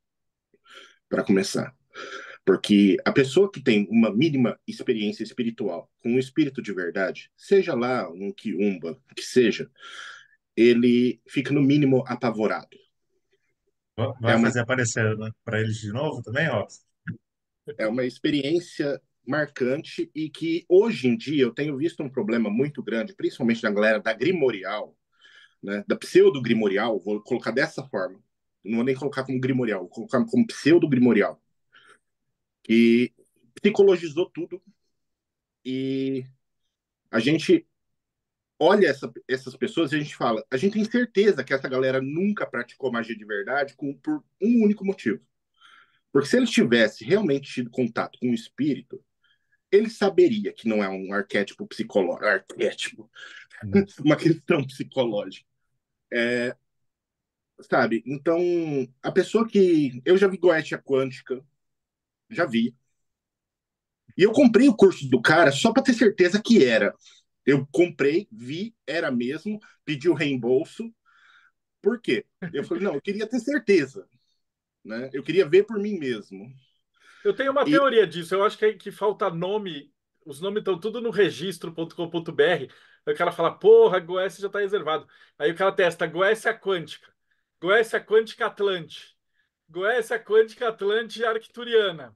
para começar. Porque a pessoa que tem uma mínima experiência espiritual com um espírito de verdade, seja lá um quiumba, que seja, ele fica no mínimo apavorado. Vai é uma... fazer aparecer né? para eles de novo também, ó. É uma experiência marcante e que hoje em dia eu tenho visto um problema muito grande, principalmente na galera da grimorial, né? da pseudo-grimorial, vou colocar dessa forma. Não vou nem colocar como grimorial, vou colocar como pseudo-grimorial que psicologizou tudo e a gente olha essa, essas pessoas e a gente fala, a gente tem certeza que essa galera nunca praticou magia de verdade com, por um único motivo. Porque se ele tivesse realmente tido contato com o espírito, ele saberia que não é um arquétipo psicológico, arquétipo, hum. [laughs] uma questão psicológica. É, sabe? Então, a pessoa que. Eu já vi Goetia Quântica, já vi. E eu comprei o curso do cara só para ter certeza que era. Eu comprei, vi, era mesmo, pedi o reembolso. Por quê? Eu falei, não, eu queria ter certeza. Né? Eu queria ver por mim mesmo. Eu tenho uma e... teoria disso. Eu acho que, que falta nome. Os nomes estão tudo no registro.com.br. Aí o cara fala, porra, Goécia já está reservado. Aí o cara testa Goécia Quântica, Goécia Quântica Atlante, Goécia Quântica Atlante Arcturiana.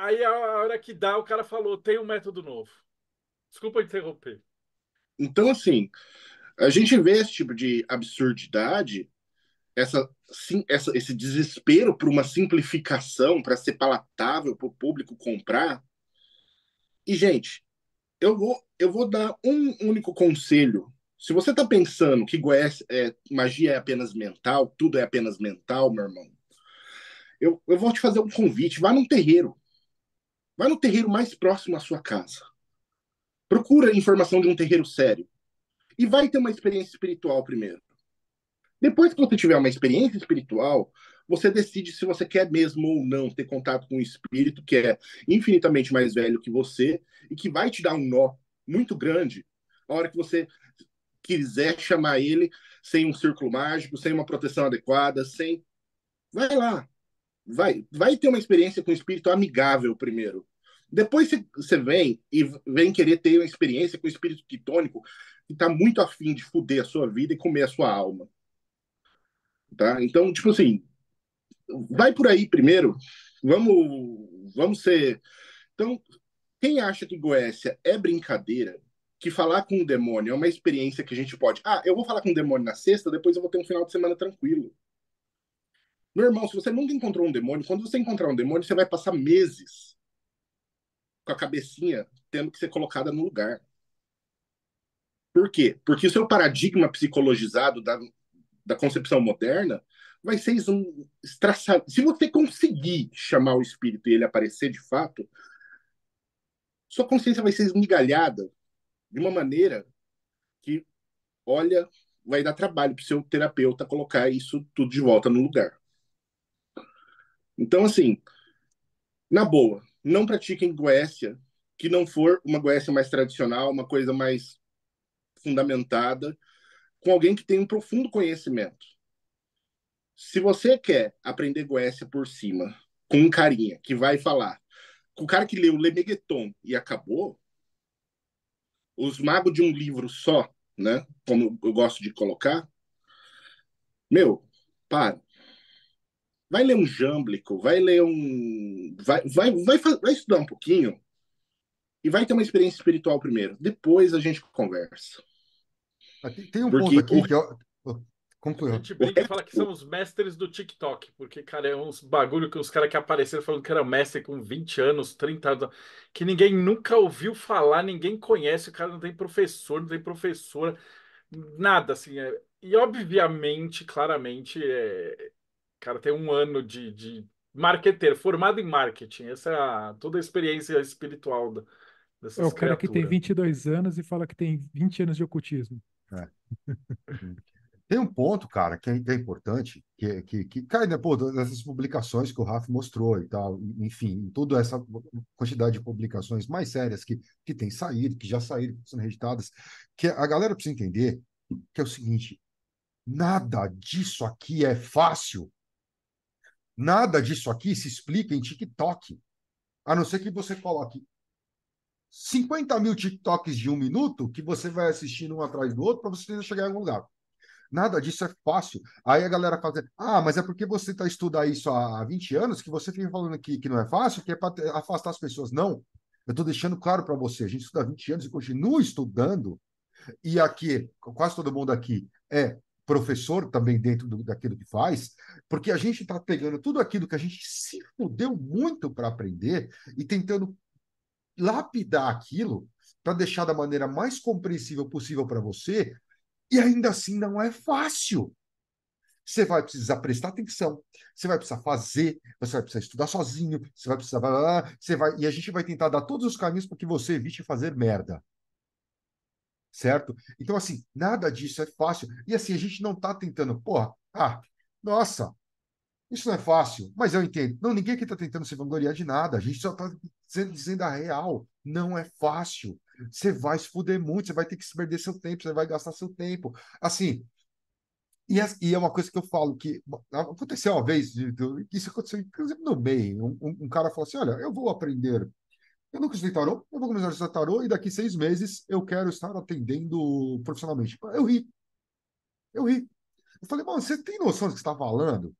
Aí a hora que dá, o cara falou: tem um método novo. Desculpa interromper. Então, assim, a gente vê esse tipo de absurdidade, essa, sim, essa esse desespero por uma simplificação, para ser palatável para o público comprar. E, gente, eu vou, eu vou dar um único conselho. Se você está pensando que Goiás é, magia é apenas mental, tudo é apenas mental, meu irmão, eu, eu vou te fazer um convite. Vá num terreiro. Vai no terreiro mais próximo à sua casa. Procura informação de um terreiro sério. E vai ter uma experiência espiritual primeiro. Depois que você tiver uma experiência espiritual, você decide se você quer mesmo ou não ter contato com um espírito que é infinitamente mais velho que você e que vai te dar um nó muito grande a hora que você quiser chamar ele sem um círculo mágico, sem uma proteção adequada, sem. Vai lá, vai, vai ter uma experiência com um espírito amigável primeiro. Depois você vem e vem querer ter uma experiência com o espírito quitônico que tá muito afim de fuder a sua vida e comer a sua alma. Tá? Então, tipo assim, vai por aí primeiro. Vamos, vamos ser. Então, quem acha que Goécia é brincadeira, que falar com o demônio é uma experiência que a gente pode. Ah, eu vou falar com o demônio na sexta, depois eu vou ter um final de semana tranquilo. Meu irmão, se você nunca encontrou um demônio, quando você encontrar um demônio, você vai passar meses com a cabecinha tendo que ser colocada no lugar. Por quê? Porque o seu paradigma psicologizado da, da concepção moderna vai ser estraçado. Se você conseguir chamar o espírito e ele aparecer de fato, sua consciência vai ser esmigalhada de uma maneira que, olha, vai dar trabalho para o seu terapeuta colocar isso tudo de volta no lugar. Então, assim, na boa, não pratiquem Goécia que não for uma Goécia mais tradicional, uma coisa mais fundamentada, com alguém que tem um profundo conhecimento. Se você quer aprender Goécia por cima, com um carinha que vai falar, com o cara que leu Lemegeton e acabou, os magos de um livro só, né? Como eu gosto de colocar, meu, para vai ler um jamblico, vai ler um. Vai, vai, vai, vai estudar um pouquinho e vai ter uma experiência espiritual primeiro. Depois a gente conversa. Ah, tem um porque ponto aqui o... que eu. Oh, a gente brinca e fala que são os mestres do TikTok, porque, cara, é uns bagulho que os caras que apareceram falando que era mestre com 20 anos, 30 anos, que ninguém nunca ouviu falar, ninguém conhece, o cara não tem professor, não tem professora, nada, assim. É... E, obviamente, claramente, é cara tem um ano de, de marketer formado em marketing. Essa é a, toda a experiência espiritual da, dessas É o cara criaturas. que tem 22 anos e fala que tem 20 anos de ocultismo. É. tem um ponto, cara, que é, é importante, que, é, que, que cai né, pô, dessas publicações que o Rafa mostrou e tal, enfim, toda essa quantidade de publicações mais sérias que, que tem saído, que já saíram, que são reeditadas, que a galera precisa entender que é o seguinte, nada disso aqui é fácil. Nada disso aqui se explica em TikTok, a não ser que você coloque 50 mil TikToks de um minuto que você vai assistindo um atrás do outro para você chegar em algum lugar. Nada disso é fácil. Aí a galera fala assim, ah, mas é porque você está estudando isso há 20 anos que você fica falando que, que não é fácil, que é para afastar as pessoas. Não, eu estou deixando claro para você, a gente estuda há 20 anos e continua estudando, e aqui, quase todo mundo aqui é professor também dentro do, daquilo que faz, porque a gente está pegando tudo aquilo que a gente se fudeu muito para aprender e tentando lapidar aquilo para deixar da maneira mais compreensível possível para você, e ainda assim não é fácil. Você vai precisar prestar atenção, você vai precisar fazer, você vai precisar estudar sozinho, você vai precisar. Você vai, e a gente vai tentar dar todos os caminhos para que você evite fazer merda certo? Então, assim, nada disso é fácil. E assim, a gente não está tentando, porra, ah, nossa, isso não é fácil, mas eu entendo. Não, ninguém aqui está tentando se vangloriar de nada, a gente só está dizendo a real, não é fácil. Você vai se fuder muito, você vai ter que se perder seu tempo, você vai gastar seu tempo. Assim, e, é, é uma coisa que eu falo que aconteceu uma vez, isso aconteceu no bem. Um, um, cara falou assim: Olha, eu vou aprender eu nunca estudei tarô, eu vou começar a estudar tarô e daqui seis meses eu quero estar atendendo profissionalmente. Eu ri. Eu ri. Eu falei, mano, você tem noção do que está falando?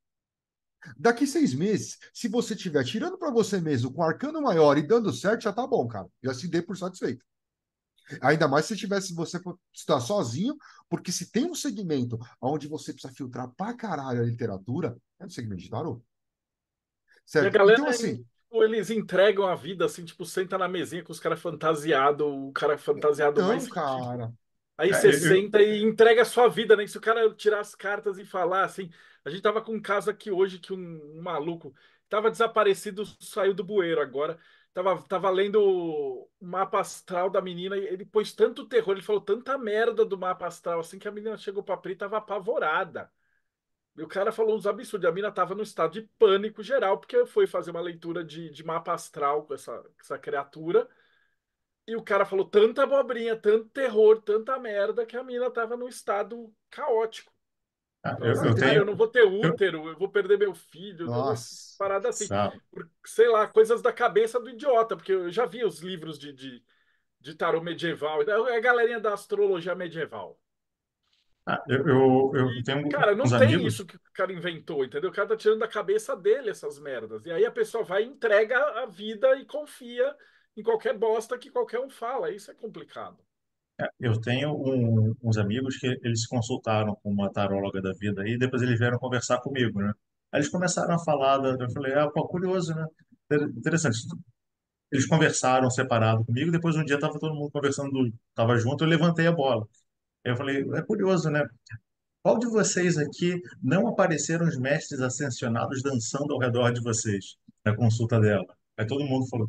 Daqui seis meses, se você estiver tirando para você mesmo com arcano maior e dando certo, já tá bom, cara. Já se dê por satisfeito. Ainda mais se tivesse você estar sozinho, porque se tem um segmento onde você precisa filtrar pra caralho a literatura, é no segmento de tarô. Certo? Galera, então, assim. É eles entregam a vida, assim, tipo, senta na mesinha com os caras fantasiados, o cara fantasiado então, mais. Cara. aí é, você eu... senta e entrega a sua vida, né? Se o cara tirar as cartas e falar assim. A gente tava com um caso aqui hoje que um, um maluco tava desaparecido, saiu do bueiro agora. Tava, tava lendo o mapa astral da menina e ele pôs tanto terror, ele falou tanta merda do mapa astral assim que a menina chegou pra Pri e tava apavorada. E o cara falou uns absurdos. A mina tava num estado de pânico geral, porque foi fazer uma leitura de, de mapa astral com essa, essa criatura. E o cara falou tanta abobrinha, tanto terror, tanta merda, que a mina tava num estado caótico. Ah, eu, eu, cara, eu, não vou ter útero, eu vou perder meu filho, Nossa, parada assim. Por, sei lá, coisas da cabeça do idiota, porque eu já vi os livros de, de, de tarô medieval, né? é a galerinha da astrologia medieval. Ah, eu, eu, eu, tenho cara, não tem amigos. isso que o cara inventou, entendeu? O cara tá tirando da cabeça dele essas merdas. E aí a pessoa vai entrega a vida e confia em qualquer bosta que qualquer um fala. Isso é complicado. É, eu tenho um, uns amigos que eles se consultaram com uma taróloga da vida e depois eles vieram conversar comigo, né? Aí eles começaram a falar, eu falei, ah, pô, curioso, né? Interessante. Eles conversaram separado comigo, depois um dia tava todo mundo conversando, tava junto, eu levantei a bola. Eu falei, é curioso, né? Qual de vocês aqui não apareceram os mestres ascensionados dançando ao redor de vocês na consulta dela? Aí todo mundo falou,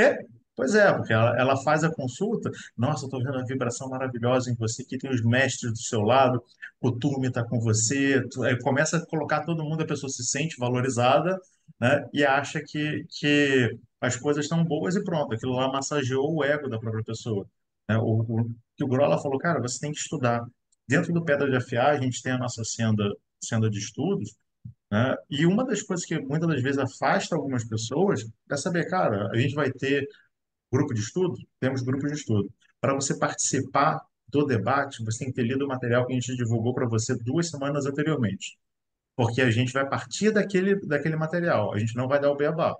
é, pois é, porque ela, ela faz a consulta, nossa, estou vendo uma vibração maravilhosa em você, que tem os mestres do seu lado, o turme está com você, tu, aí começa a colocar todo mundo, a pessoa se sente valorizada, né? E acha que, que as coisas estão boas e pronto, aquilo lá massageou o ego da própria pessoa. Né? O, o, que o Grola falou, cara, você tem que estudar. Dentro do Pedra de Afiar, a gente tem a nossa senda, senda de estudos, né? E uma das coisas que muitas das vezes afasta algumas pessoas é saber, cara, a gente vai ter grupo de estudo? Temos grupo de estudo. Para você participar do debate, você tem que ter lido o material que a gente divulgou para você duas semanas anteriormente. Porque a gente vai partir daquele, daquele material, a gente não vai dar o beabá.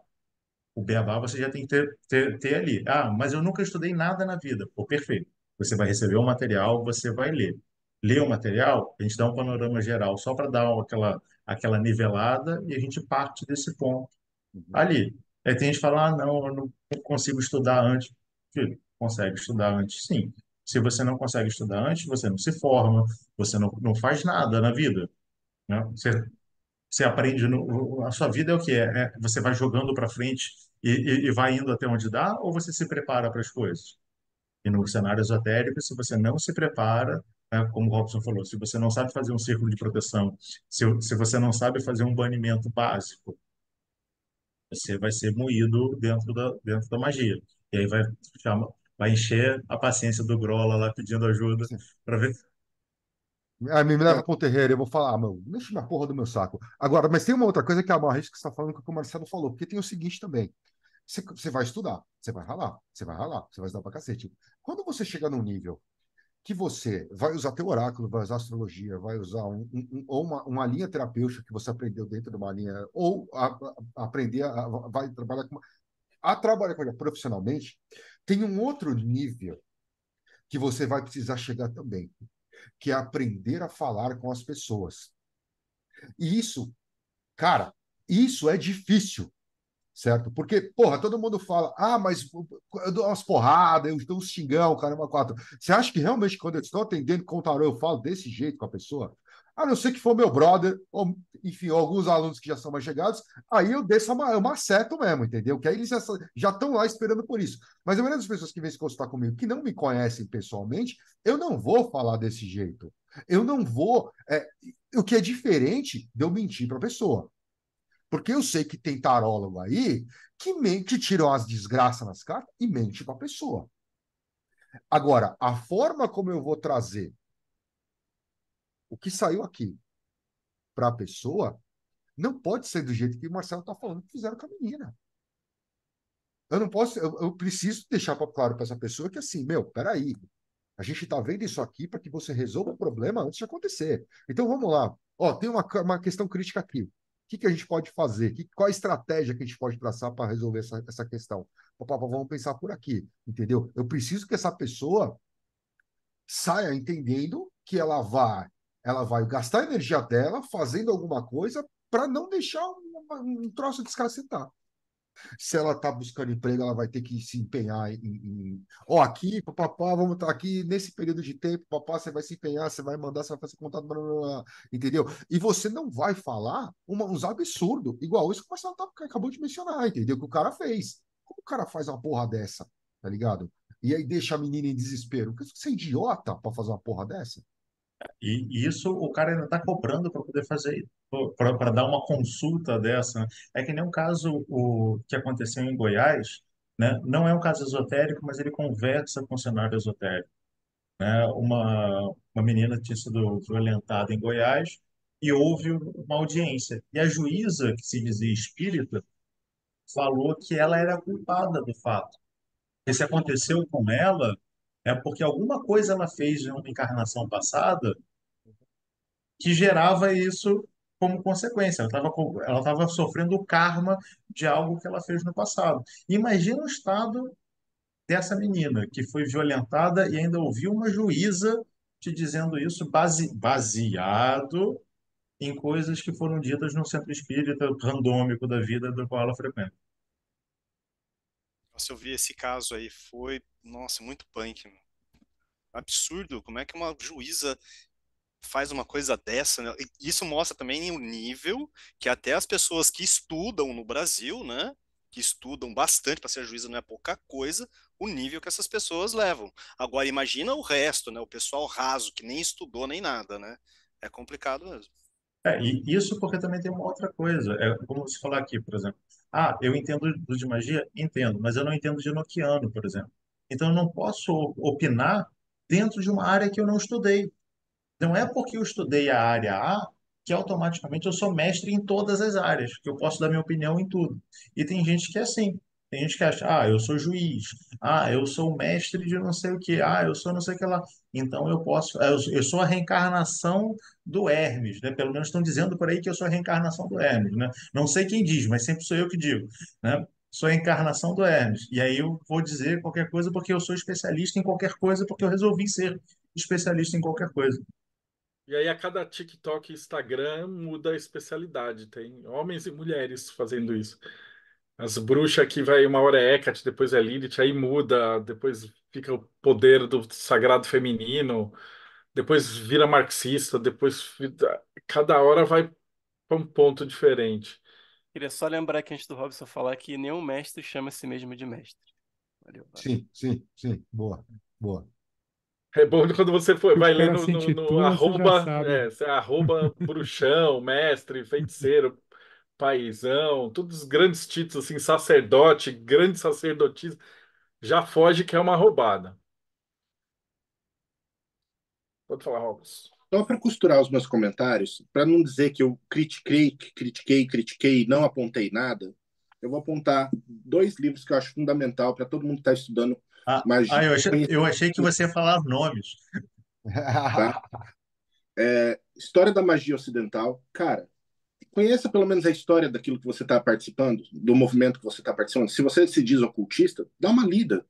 O beabá você já tem que ter, ter, ter ali. Ah, mas eu nunca estudei nada na vida. Pô, perfeito. Você vai receber o um material, você vai ler. Ler o material, a gente dá um panorama geral só para dar aquela, aquela nivelada e a gente parte desse ponto uhum. ali. Aí tem gente que fala, ah, não, eu não consigo estudar antes. Filho, consegue estudar antes, sim. Se você não consegue estudar antes, você não se forma, você não, não faz nada na vida. Né? Você, você aprende, no, a sua vida é o que é, é você vai jogando para frente e, e, e vai indo até onde dá, ou você se prepara para as coisas? E no cenário esotérico, se você não se prepara, né, como o Robson falou, se você não sabe fazer um círculo de proteção, se, se você não sabe fazer um banimento básico, você vai ser moído dentro da, dentro da magia. E aí vai, chama, vai encher a paciência do Grola lá pedindo ajuda para ver. Aí ah, me leva é. para o terreiro, eu vou falar, ah, mano, mexe na porra do meu saco. Agora, mas tem uma outra coisa que é a Marris que está falando que o Marcelo falou, porque tem o seguinte também. Você vai estudar, você vai ralar, você vai ralar, você vai estudar pra cacete. Quando você chega num nível que você vai usar teu oráculo, vai usar astrologia, vai usar um, um, ou uma, uma, linha terapêutica que você aprendeu dentro de uma linha, ou a, a aprender, a, vai trabalhar com, a trabalhar com profissionalmente, tem um outro nível que você vai precisar chegar também, que é aprender a falar com as pessoas. E isso, cara, isso é difícil certo? Porque, porra, todo mundo fala, ah, mas eu dou umas porradas, eu dou uns xingão, caramba, quatro. Você acha que realmente quando eu estou atendendo com o tarô, eu falo desse jeito com a pessoa? A não ser que for meu brother, ou, enfim, ou alguns alunos que já são mais chegados, aí eu desço uma, eu maceto mesmo, entendeu? Que aí eles já estão lá esperando por isso. Mas a maioria das pessoas que vêm se consultar comigo, que não me conhecem pessoalmente, eu não vou falar desse jeito. Eu não vou. É, o que é diferente de eu mentir para a pessoa. Porque eu sei que tem tarólogo aí que mente, tirou as desgraças nas cartas e mente para a pessoa. Agora, a forma como eu vou trazer o que saiu aqui para a pessoa não pode ser do jeito que o Marcelo está falando que fizeram com a menina. Eu não posso, eu, eu preciso deixar claro para essa pessoa que assim, meu, peraí, a gente está vendo isso aqui para que você resolva o problema antes de acontecer. Então vamos lá. Ó, tem uma, uma questão crítica aqui que, que a gente pode fazer? Que, qual a estratégia que a gente pode traçar para resolver essa, essa questão? Opa, vamos pensar por aqui, entendeu? Eu preciso que essa pessoa saia entendendo que ela vai, ela vai gastar a energia dela fazendo alguma coisa para não deixar um, um troço descacetar. Se ela está buscando emprego, ela vai ter que se empenhar em. em... Ó, oh, aqui, papá, vamos estar tá aqui nesse período de tempo, papá, você vai se empenhar, você vai mandar, você vai fazer contato, blá, blá, blá, entendeu? E você não vai falar uma, uns absurdos, igual isso que o Marcelo tá, acabou de mencionar, entendeu? Que o cara fez. Como o cara faz uma porra dessa, tá ligado? E aí deixa a menina em desespero. Você é idiota para fazer uma porra dessa? E, isso o cara ainda está cobrando para poder fazer, para dar uma consulta dessa. né? É que nem um caso o, que aconteceu em Goiás, né? Não é um caso esotérico, mas ele conversa com o cenário esotérico. né? Uma, uma menina tinha sido violentada em Goiás e houve uma audiência. E a juíza, que se dizia espírita, falou que ela era culpada do fato. isso aconteceu com ela, é porque alguma coisa ela fez em uma encarnação passada que gerava isso como consequência. Ela estava sofrendo o karma de algo que ela fez no passado. Imagina o estado dessa menina que foi violentada e ainda ouviu uma juíza te dizendo isso base, baseado em coisas que foram ditas no centro espírita randômico da vida do qual ela frequenta. Nossa, eu vi esse caso aí, foi, nossa, muito punk, mano. Absurdo, como é que uma juíza faz uma coisa dessa, né? Isso mostra também o nível que até as pessoas que estudam no Brasil, né, que estudam bastante para ser juíza não é pouca coisa, o nível que essas pessoas levam. Agora imagina o resto, né, o pessoal raso que nem estudou nem nada, né? É complicado mesmo. É, e isso porque também tem uma outra coisa. É como você falar aqui, por exemplo. Ah, eu entendo de magia? Entendo, mas eu não entendo de Enochiano, por exemplo. Então eu não posso opinar dentro de uma área que eu não estudei. Não é porque eu estudei a área A que automaticamente eu sou mestre em todas as áreas, que eu posso dar minha opinião em tudo. E tem gente que é assim. Tem gente que acha, ah, eu sou juiz, ah, eu sou mestre de não sei o que, ah, eu sou não sei o que lá. Então eu posso, é, eu sou a reencarnação do Hermes, né? Pelo menos estão dizendo por aí que eu sou a reencarnação do Hermes, né? Não sei quem diz, mas sempre sou eu que digo, né? Sou a encarnação do Hermes. E aí eu vou dizer qualquer coisa porque eu sou especialista em qualquer coisa, porque eu resolvi ser especialista em qualquer coisa. E aí a cada TikTok e Instagram muda a especialidade. Tem homens e mulheres fazendo isso. As bruxas aqui vai uma hora é Hecate, depois é Lilith, aí muda, depois fica o poder do sagrado feminino, depois vira marxista, depois cada hora vai para um ponto diferente. Queria só lembrar aqui antes do Robson falar que nenhum mestre chama a si mesmo de mestre. Valeu, valeu. Sim, sim, sim. Boa, boa. É bom quando você for, vai ler no, no, no arroba, é, você é arroba bruxão, mestre, feiticeiro, paizão, todos os grandes títulos, assim, sacerdote, grande sacerdotisa, já foge que é uma roubada. Pode falar, Robson. Só para costurar os meus comentários, para não dizer que eu critiquei, critiquei, critiquei, não apontei nada, eu vou apontar dois livros que eu acho fundamental para todo mundo que está estudando ah, magia. Ah, eu, achei, eu achei que você ia falar nomes. Tá? É, História da Magia Ocidental, cara, conheça pelo menos a história daquilo que você está participando, do movimento que você está participando. Se você se diz ocultista, dá uma lida.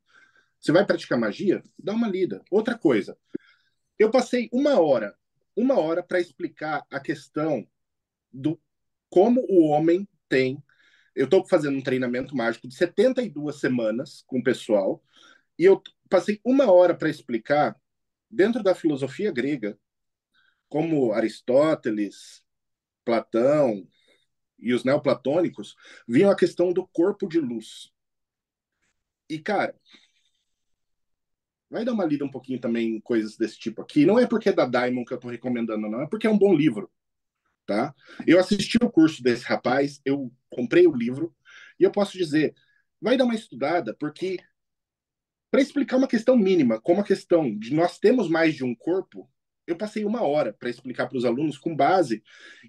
Você vai praticar magia? Dá uma lida. Outra coisa, eu passei uma hora, uma hora para explicar a questão do como o homem tem. Eu estou fazendo um treinamento mágico de 72 semanas com o pessoal, e eu passei uma hora para explicar, dentro da filosofia grega, como Aristóteles, Platão e os neoplatônicos viam a questão do corpo de luz. E, cara, vai dar uma lida um pouquinho também em coisas desse tipo aqui. Não é porque é da Diamond que eu estou recomendando, não. É porque é um bom livro, tá? Eu assisti o curso desse rapaz, eu comprei o livro, e eu posso dizer, vai dar uma estudada, porque para explicar uma questão mínima, como a questão de nós temos mais de um corpo, eu passei uma hora para explicar para os alunos com base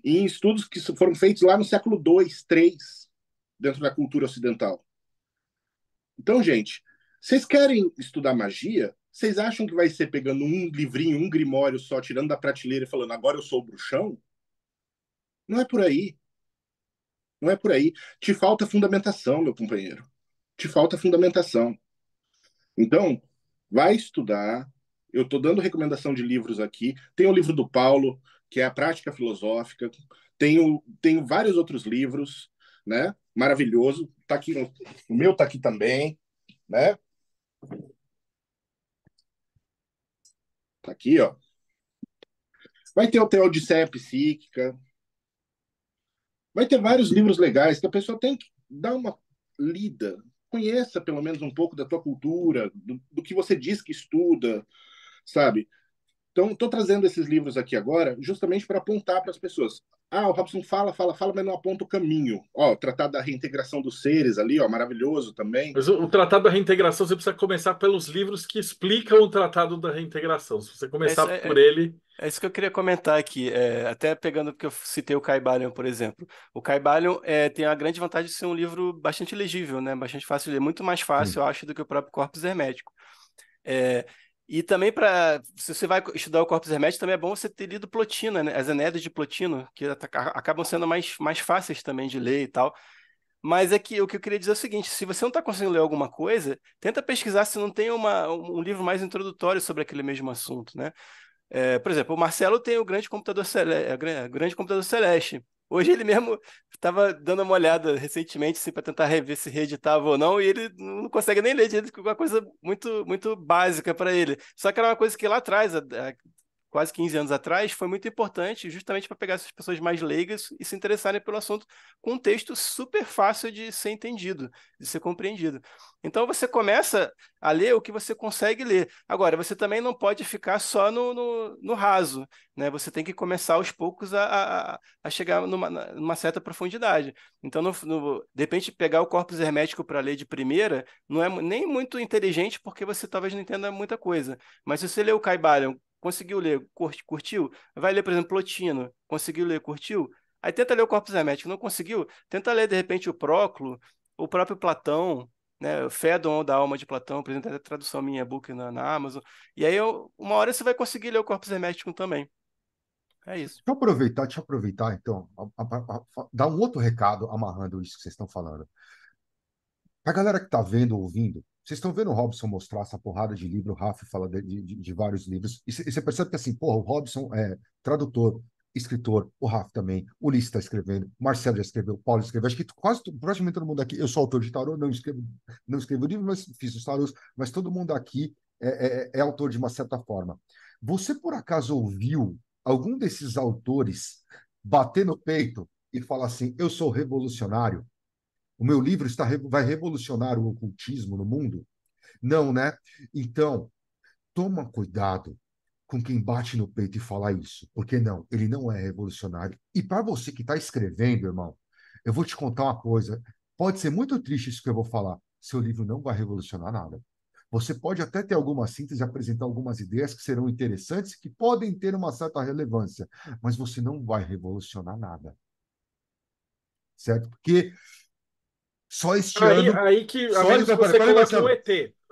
em estudos que foram feitos lá no século II, III, dentro da cultura ocidental. Então, gente, vocês querem estudar magia? Vocês acham que vai ser pegando um livrinho, um grimório só, tirando da prateleira e falando agora eu sou o bruxão? Não é por aí. Não é por aí. Te falta fundamentação, meu companheiro. Te falta fundamentação. Então, vai estudar, eu estou dando recomendação de livros aqui. Tem o livro do Paulo, que é a prática filosófica. Tenho, tenho vários outros livros, né? Maravilhoso. Tá aqui, o meu está aqui também, né? Está aqui, ó. Vai ter o Teo Odisseia Psíquica. Vai ter vários livros legais que a pessoa tem que dar uma lida. Conheça pelo menos um pouco da tua cultura, do, do que você diz que estuda, sabe? Então, estou trazendo esses livros aqui agora justamente para apontar para as pessoas. Ah, o Robson fala, fala, fala, mas não aponta o caminho. Ó, o Tratado da Reintegração dos Seres ali, ó, maravilhoso também. Mas o, Tratado da Reintegração, você precisa começar pelos livros que explicam o Tratado da Reintegração. Se você começar é, por é, ele... É isso que eu queria comentar aqui, é, até pegando porque eu citei o Caibalion, por exemplo. O Caibalion é, tem a grande vantagem de ser um livro bastante legível, né? Bastante fácil de ler, muito mais fácil, hum. eu acho, do que o próprio Corpus Hermético. É, e também para se você vai estudar o corpus hermético, também é bom você ter lido Plotino, né? as Enéidas de Plotino, que acabam sendo mais, mais fáceis também de ler e tal. Mas é que o que eu queria dizer é o seguinte: se você não está conseguindo ler alguma coisa, tenta pesquisar se não tem uma, um livro mais introdutório sobre aquele mesmo assunto, né? É, por exemplo, o Marcelo tem o Grande Computador cele é, grande computador celeste Hoje ele mesmo estava dando uma olhada recentemente, assim, para tentar rever se reeditava ou não, e ele não consegue nem ler de é uma coisa muito, muito básica para ele. Só que era uma coisa que lá atrás, quase 15 anos atrás, foi muito importante justamente para pegar essas pessoas mais leigas e se interessarem pelo assunto com um texto super fácil de ser entendido, de ser compreendido. Então você começa a ler o que você consegue ler. Agora, você também não pode ficar só no, no, no raso, né? Você tem que começar aos poucos a, a, a chegar numa, numa, certa profundidade. Então, no, no, de repente, pegar o corpus hermético para ler de primeira não é nem muito inteligente, porque você talvez não entenda muita coisa. Mas se você ler o Caibalion Conseguiu ler, curtiu? Vai ler, por exemplo, Plotino. Conseguiu ler, curtiu? Aí tenta ler o Corpus Hermético. Não conseguiu? Tenta ler, de repente, o Próclo, o próprio Platão, né? Fédon da Alma de Platão, por exemplo, a tradução minha book na, na, Amazon. E aí, eu, uma hora você vai conseguir ler o Corpus Hermético também. É isso. Deixa eu aproveitar, deixa eu aproveitar, então, a, a, a, dar um outro recado amarrando isso que vocês estão falando. Para a galera que está vendo, ouvindo, vocês estão vendo o Robson mostrar essa porrada de livro, o Rafa fala de, de, de, vários livros, e você percebe que assim, porra, o Robson é tradutor, escritor, o Rafa também, o Ulisses está escrevendo, o Marcelo já escreveu, o Paulo escreveu, acho que quase praticamente todo mundo aqui, eu sou autor de tarô, não escrevo, não escrevo livro, mas fiz os tarôs, mas todo mundo aqui é, é, é autor de uma certa forma. Você por acaso ouviu algum desses autores bater no peito e falar assim, eu sou revolucionário? O meu livro está, vai revolucionar o ocultismo no mundo? Não, né? Então, toma cuidado com quem bate no peito e fala isso, porque não, ele não é revolucionário. E para você que está escrevendo, irmão, eu vou te contar uma coisa. Pode ser muito triste isso que eu vou falar. Seu livro não vai revolucionar nada. Você pode até ter alguma síntese, apresentar algumas ideias que serão interessantes, que podem ter uma certa relevância, mas você não vai revolucionar nada. Certo? Porque só este aí, ano. Aí que, só a você coloca um ET.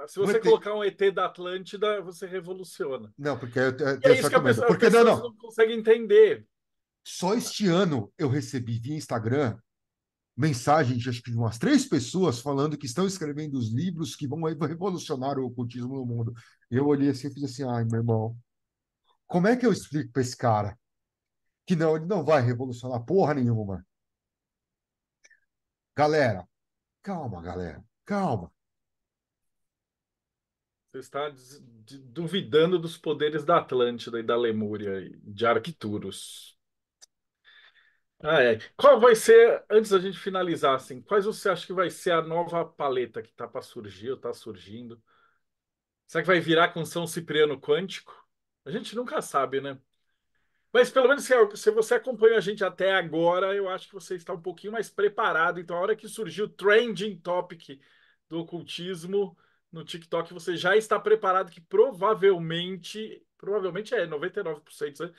Se você colocar um ET da Atlântida, você revoluciona. Não, porque eu, eu, é isso que a pessoa, porque, não, não. não consegue entender. Só este ano eu recebi via Instagram mensagem de acho que de umas três pessoas falando que estão escrevendo os livros que vão revolucionar o ocultismo no mundo. Eu olhei assim e fiz assim, ai, meu irmão, como é que eu explico para esse cara que não, ele não vai revolucionar porra nenhuma? Galera, Calma, galera, calma. Você está duvidando dos poderes da Atlântida e da Lemúria e de Arcturus. Ah, é. Qual vai ser, antes da gente finalizar, assim, quais você acha que vai ser a nova paleta que está para surgir ou está surgindo? Será que vai virar com São Cipriano Quântico? A gente nunca sabe, né? Mas pelo menos se é você acompanha a gente até agora, eu acho que você está um pouquinho mais preparado. Então, a hora que surgiu o trending topic do ocultismo no TikTok, você já está preparado que provavelmente, provavelmente é 99%, né,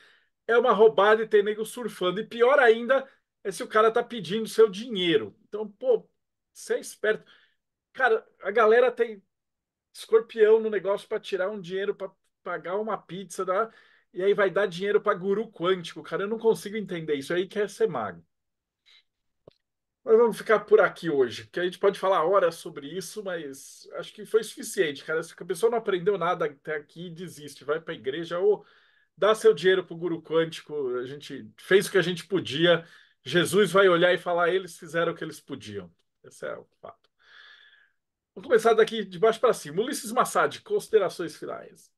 é uma roubada e tem nego surfando. E pior ainda é se o cara tá pedindo seu dinheiro. Então, pô, você é esperto. Cara, a galera tem escorpião no negócio para tirar um dinheiro para pagar uma pizza da e aí vai dar dinheiro para guru quântico. Cara, eu não consigo entender isso. Aí quer ser mago. Mas vamos ficar por aqui hoje, que a gente pode falar horas sobre isso, mas acho que foi suficiente, cara. Se a pessoa não aprendeu nada até aqui, desiste, vai para a igreja ou dá seu dinheiro para o guru quântico. A gente fez o que a gente podia. Jesus vai olhar e falar: eles fizeram o que eles podiam. Esse é o fato. Vamos começar daqui de baixo para cima. Ulisses Massad, considerações finais.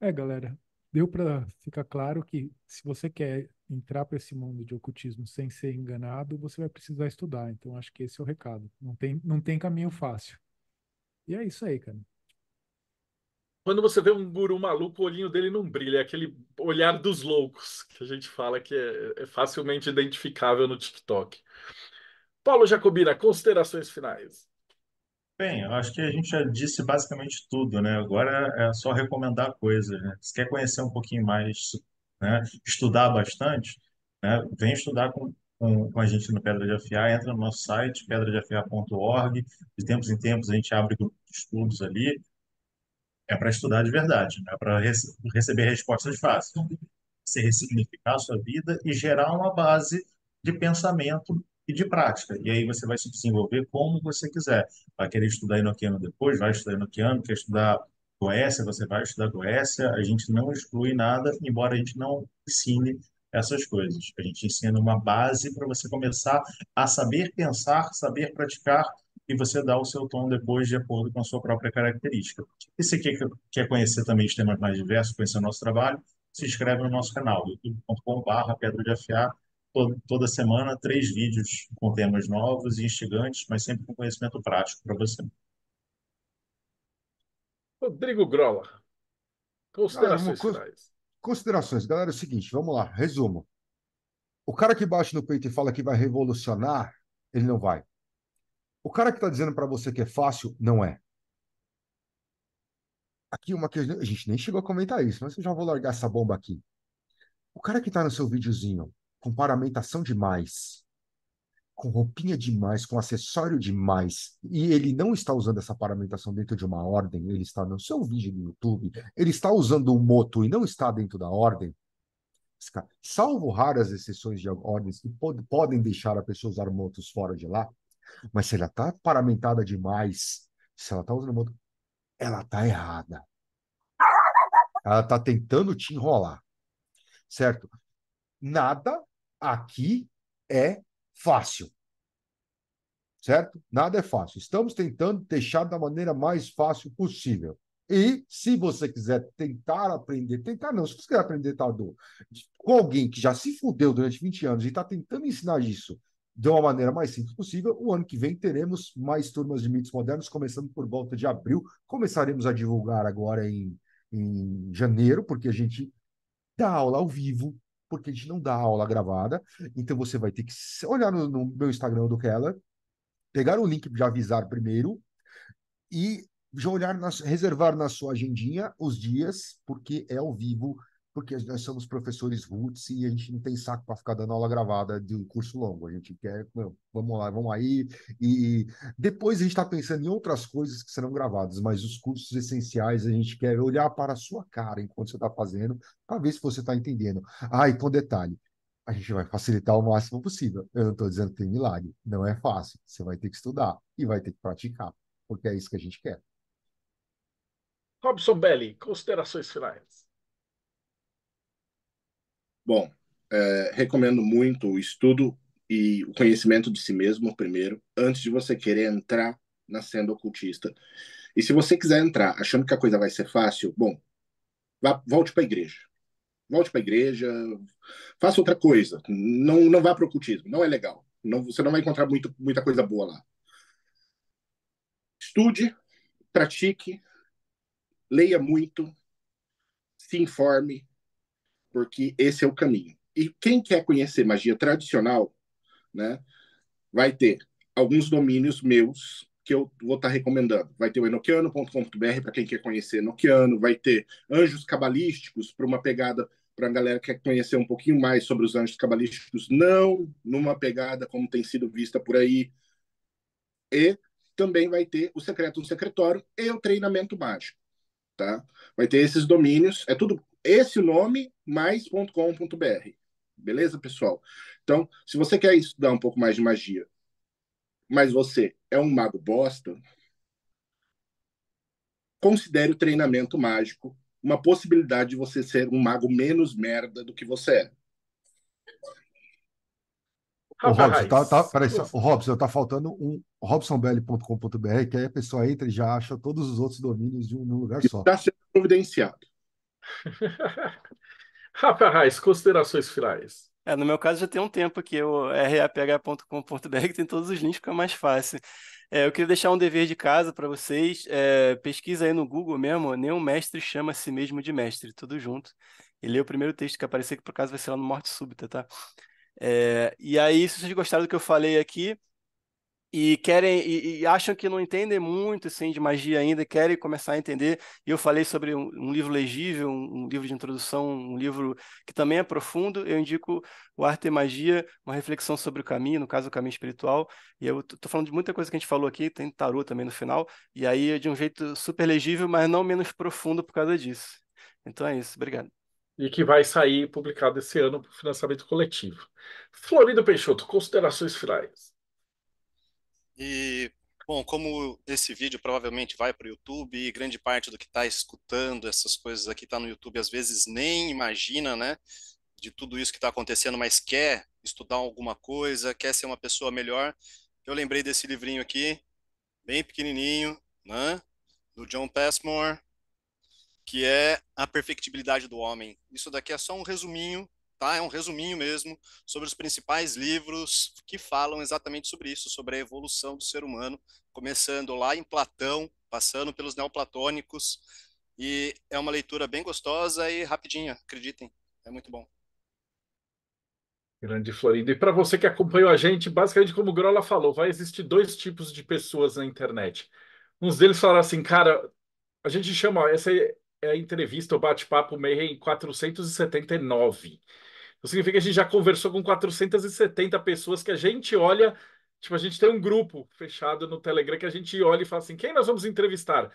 É, galera, deu para ficar claro que se você quer entrar para esse mundo de ocultismo sem ser enganado, você vai precisar estudar. Então, acho que esse é o recado. Não tem, não tem caminho fácil. E é isso aí, cara. Quando você vê um guru maluco, o olhinho dele não brilha, é aquele olhar dos loucos que a gente fala que é, é facilmente identificável no TikTok. Paulo Jacobina, considerações finais. Bem, eu acho que a gente já disse basicamente tudo, né? Agora é só recomendar coisas, né? Se quer conhecer um pouquinho mais, né? Estudar bastante, né? Vem estudar com, com, com a gente no Pedra de Afiar, entra no nosso site, pedradeafiar.org. De tempos em tempos a gente abre grupo de estudos ali. É para estudar de verdade, né? É para rece receber respostas fáceis. Você ressignificar a sua vida e gerar uma base de pensamento e de prática. E aí você vai se desenvolver como você quiser. Vai querer estudar enoquiano depois, vai estudar enoquiano, quer estudar Goécia, você vai estudar Goécia. A gente não exclui nada, embora a gente não ensine essas coisas. A gente ensina uma base para você começar a saber pensar, saber praticar e você dá o seu tom depois de acordo com a sua própria característica. E se quer, quer conhecer também os temas mais diversos, conhecer o nosso trabalho, se inscreve no nosso canal, youtube.com.br, pedra de afiar, toda semana três vídeos com temas novos e instigantes, mas sempre com conhecimento prático para você. Rodrigo Grola, considerações Considerações. Galera, é o seguinte, vamos lá, resumo. O cara que bate no peito e fala que vai revolucionar, ele não vai. O cara que está dizendo para você que é fácil, não é. Aqui uma questão, a gente nem chegou a comentar isso, mas eu já vou largar essa bomba aqui. O cara que está no seu videozinho com paramentação demais, com roupinha demais, com acessório demais, e ele não está usando essa paramentação dentro de uma ordem, ele está no seu vídeo no YouTube, ele está usando o moto e não está dentro da ordem, salvo raras exceções de ordens que pod podem deixar a pessoa usar motos fora de lá, mas se ela está paramentada demais, se ela está usando moto, ela está errada. Ela está tentando te enrolar, certo? nada aqui é fácil. Certo? Nada é fácil. Estamos tentando deixar da maneira mais fácil possível. E se você quiser tentar aprender, tentar não, se você quiser aprender tador, com alguém que já se fudeu durante 20 anos e está tentando ensinar isso de uma maneira mais simples possível, o ano que vem teremos mais turmas de mitos modernos, começando por volta de abril. Começaremos a divulgar agora em, em janeiro, porque a gente dá aula ao vivo, porque a gente não dá aula gravada. Então você vai ter que olhar no, no meu Instagram do Keller, pegar o link de avisar primeiro e já olhar, na, reservar na sua agendinha os dias, porque é ao vivo porque nós somos professores roots e a gente não tem saco para ficar dando aula gravada de um curso longo. A gente quer, meu, vamos lá, vamos aí. E depois a gente está pensando em outras coisas que serão gravadas, mas os cursos essenciais a gente quer olhar para a sua cara enquanto você está fazendo, para ver se você está entendendo. Ah, e com detalhe, a gente vai facilitar o máximo possível. Eu não estou dizendo que tem milagre, não é fácil. Você vai ter que estudar e vai ter que praticar, porque é isso que a gente quer. Robson Belli, considerações finais. Bom, é, recomendo muito o estudo e o conhecimento de si mesmo primeiro, antes de você querer entrar na sendo ocultista. E se você quiser entrar achando que a coisa vai ser fácil, bom, vá, volte para a igreja. Volte para a igreja, faça outra coisa. Não, não vá para o ocultismo, não é legal. Não, você não vai encontrar muito, muita coisa boa lá. Estude, pratique, leia muito, se informe, porque esse é o caminho. E quem quer conhecer magia tradicional, né, vai ter alguns domínios meus que eu vou estar tá recomendando. Vai ter o enoquiano.com.br para quem quer conhecer enoquiano, vai ter anjos cabalísticos para uma pegada para a galera que quer conhecer um pouquinho mais sobre os anjos cabalísticos, não numa pegada como tem sido vista por aí. E também vai ter o secreto do secretório e o treinamento mágico, tá? Vai ter esses domínios, é tudo esse nome mais.com.br. Beleza, pessoal? Então, se você quer estudar um pouco mais de magia, mas você é um mago bosta, considere o treinamento mágico uma possibilidade de você ser um mago menos merda do que você é. O Robson, tá, tá, peraí, o Robson, tá faltando um robsonbelli.com.br, que aí a pessoa entra e já acha todos os outros domínios de um, de um lugar só. Está sendo providenciado. [laughs] Rafa Reis, considerações finais. É, no meu caso já tem um tempo aqui, o raph.com.br tem todos os links, fica mais fácil. É, eu queria deixar um dever de casa para vocês. É, pesquisa aí no Google mesmo, nenhum mestre chama a si mesmo de mestre, tudo junto. E lê o primeiro texto que aparecer, que por acaso vai ser lá no Morte Súbita, tá? É, e aí, se vocês gostaram do que eu falei aqui, e querem e, e, acham que não entendem muito assim de magia ainda, querem começar a entender. E eu falei sobre um, um livro legível, um, um, livro de introdução, um livro que também é profundo. Eu indico o Arte e Magia, uma reflexão sobre o caminho, no caso o caminho espiritual. E eu estou falando de muita coisa que a gente falou aqui, tem tarô também no final. E aí é de um jeito super legível, mas não menos profundo por causa disso. Então é isso, obrigado. E que vai sair publicado esse ano para financiamento coletivo. Florido Peixoto, considerações finais. E, bom, como esse vídeo provavelmente vai para o YouTube e grande parte do que está escutando essas coisas aqui está no YouTube, às vezes nem imagina, né, de tudo isso que está acontecendo, mas quer estudar alguma coisa, quer ser uma pessoa melhor. Eu lembrei desse livrinho aqui, bem pequenininho, né, do John Passmore, que é A Perfectibilidade do Homem. Isso daqui é só um resuminho tá? É um resuminho mesmo sobre os principais livros que falam exatamente sobre isso, sobre a evolução do ser humano, começando lá em Platão, passando pelos neoplatônicos, e é uma leitura bem gostosa e rapidinha, acreditem, é muito bom. Grande Florinda. E para você que acompanhou a gente, basicamente como o Grola falou, vai existir dois tipos de pessoas na internet. Uns deles falaram assim, cara, a gente chama, essa é, é a entrevista, o bate-papo é em 479. Então, significa que a gente já conversou com 470 pessoas que a gente olha. Tipo, a gente tem um grupo fechado no Telegram que a gente olha e fala assim: quem nós vamos entrevistar?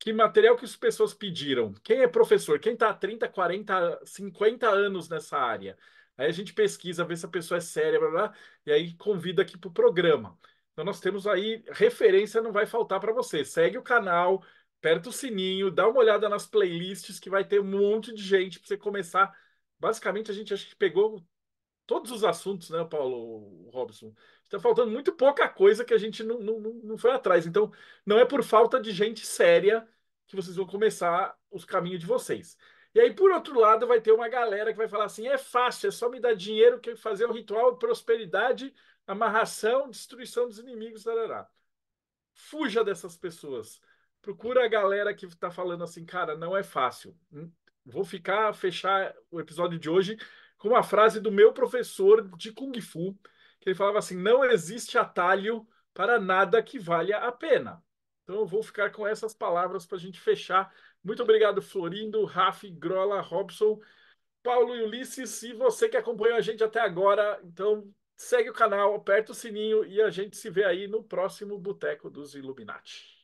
Que material que as pessoas pediram? Quem é professor? Quem está há 30, 40, 50 anos nessa área? Aí a gente pesquisa, vê se a pessoa é séria, blá, blá, e aí convida aqui para o programa. Então nós temos aí, referência não vai faltar para você. Segue o canal, aperta o sininho, dá uma olhada nas playlists que vai ter um monte de gente para você começar basicamente a gente acho que pegou todos os assuntos, né, Paulo Robson? Está faltando muito pouca coisa que a gente não, não, não foi atrás. Então, não é por falta de gente séria que vocês vão começar os caminhos de vocês. E aí, por outro lado, vai ter uma galera que vai falar assim: é fácil, é só me dar dinheiro que fazer o um ritual prosperidade, amarração, destruição dos inimigos, tarará. Fuja dessas pessoas. Procura a galera que está falando assim, cara, não é fácil. Hum? vou ficar, fechar o episódio de hoje com uma frase do meu professor de Kung Fu, que ele falava assim: não existe atalho para nada que valha a pena. Então eu vou ficar com essas palavras para a gente fechar. Muito obrigado, Florindo, Raf, Grola, Robson, Paulo e Ulisses. E você que acompanhou a gente até agora, então segue o canal, aperta o sininho e a gente se vê aí no próximo Boteco dos Illuminati.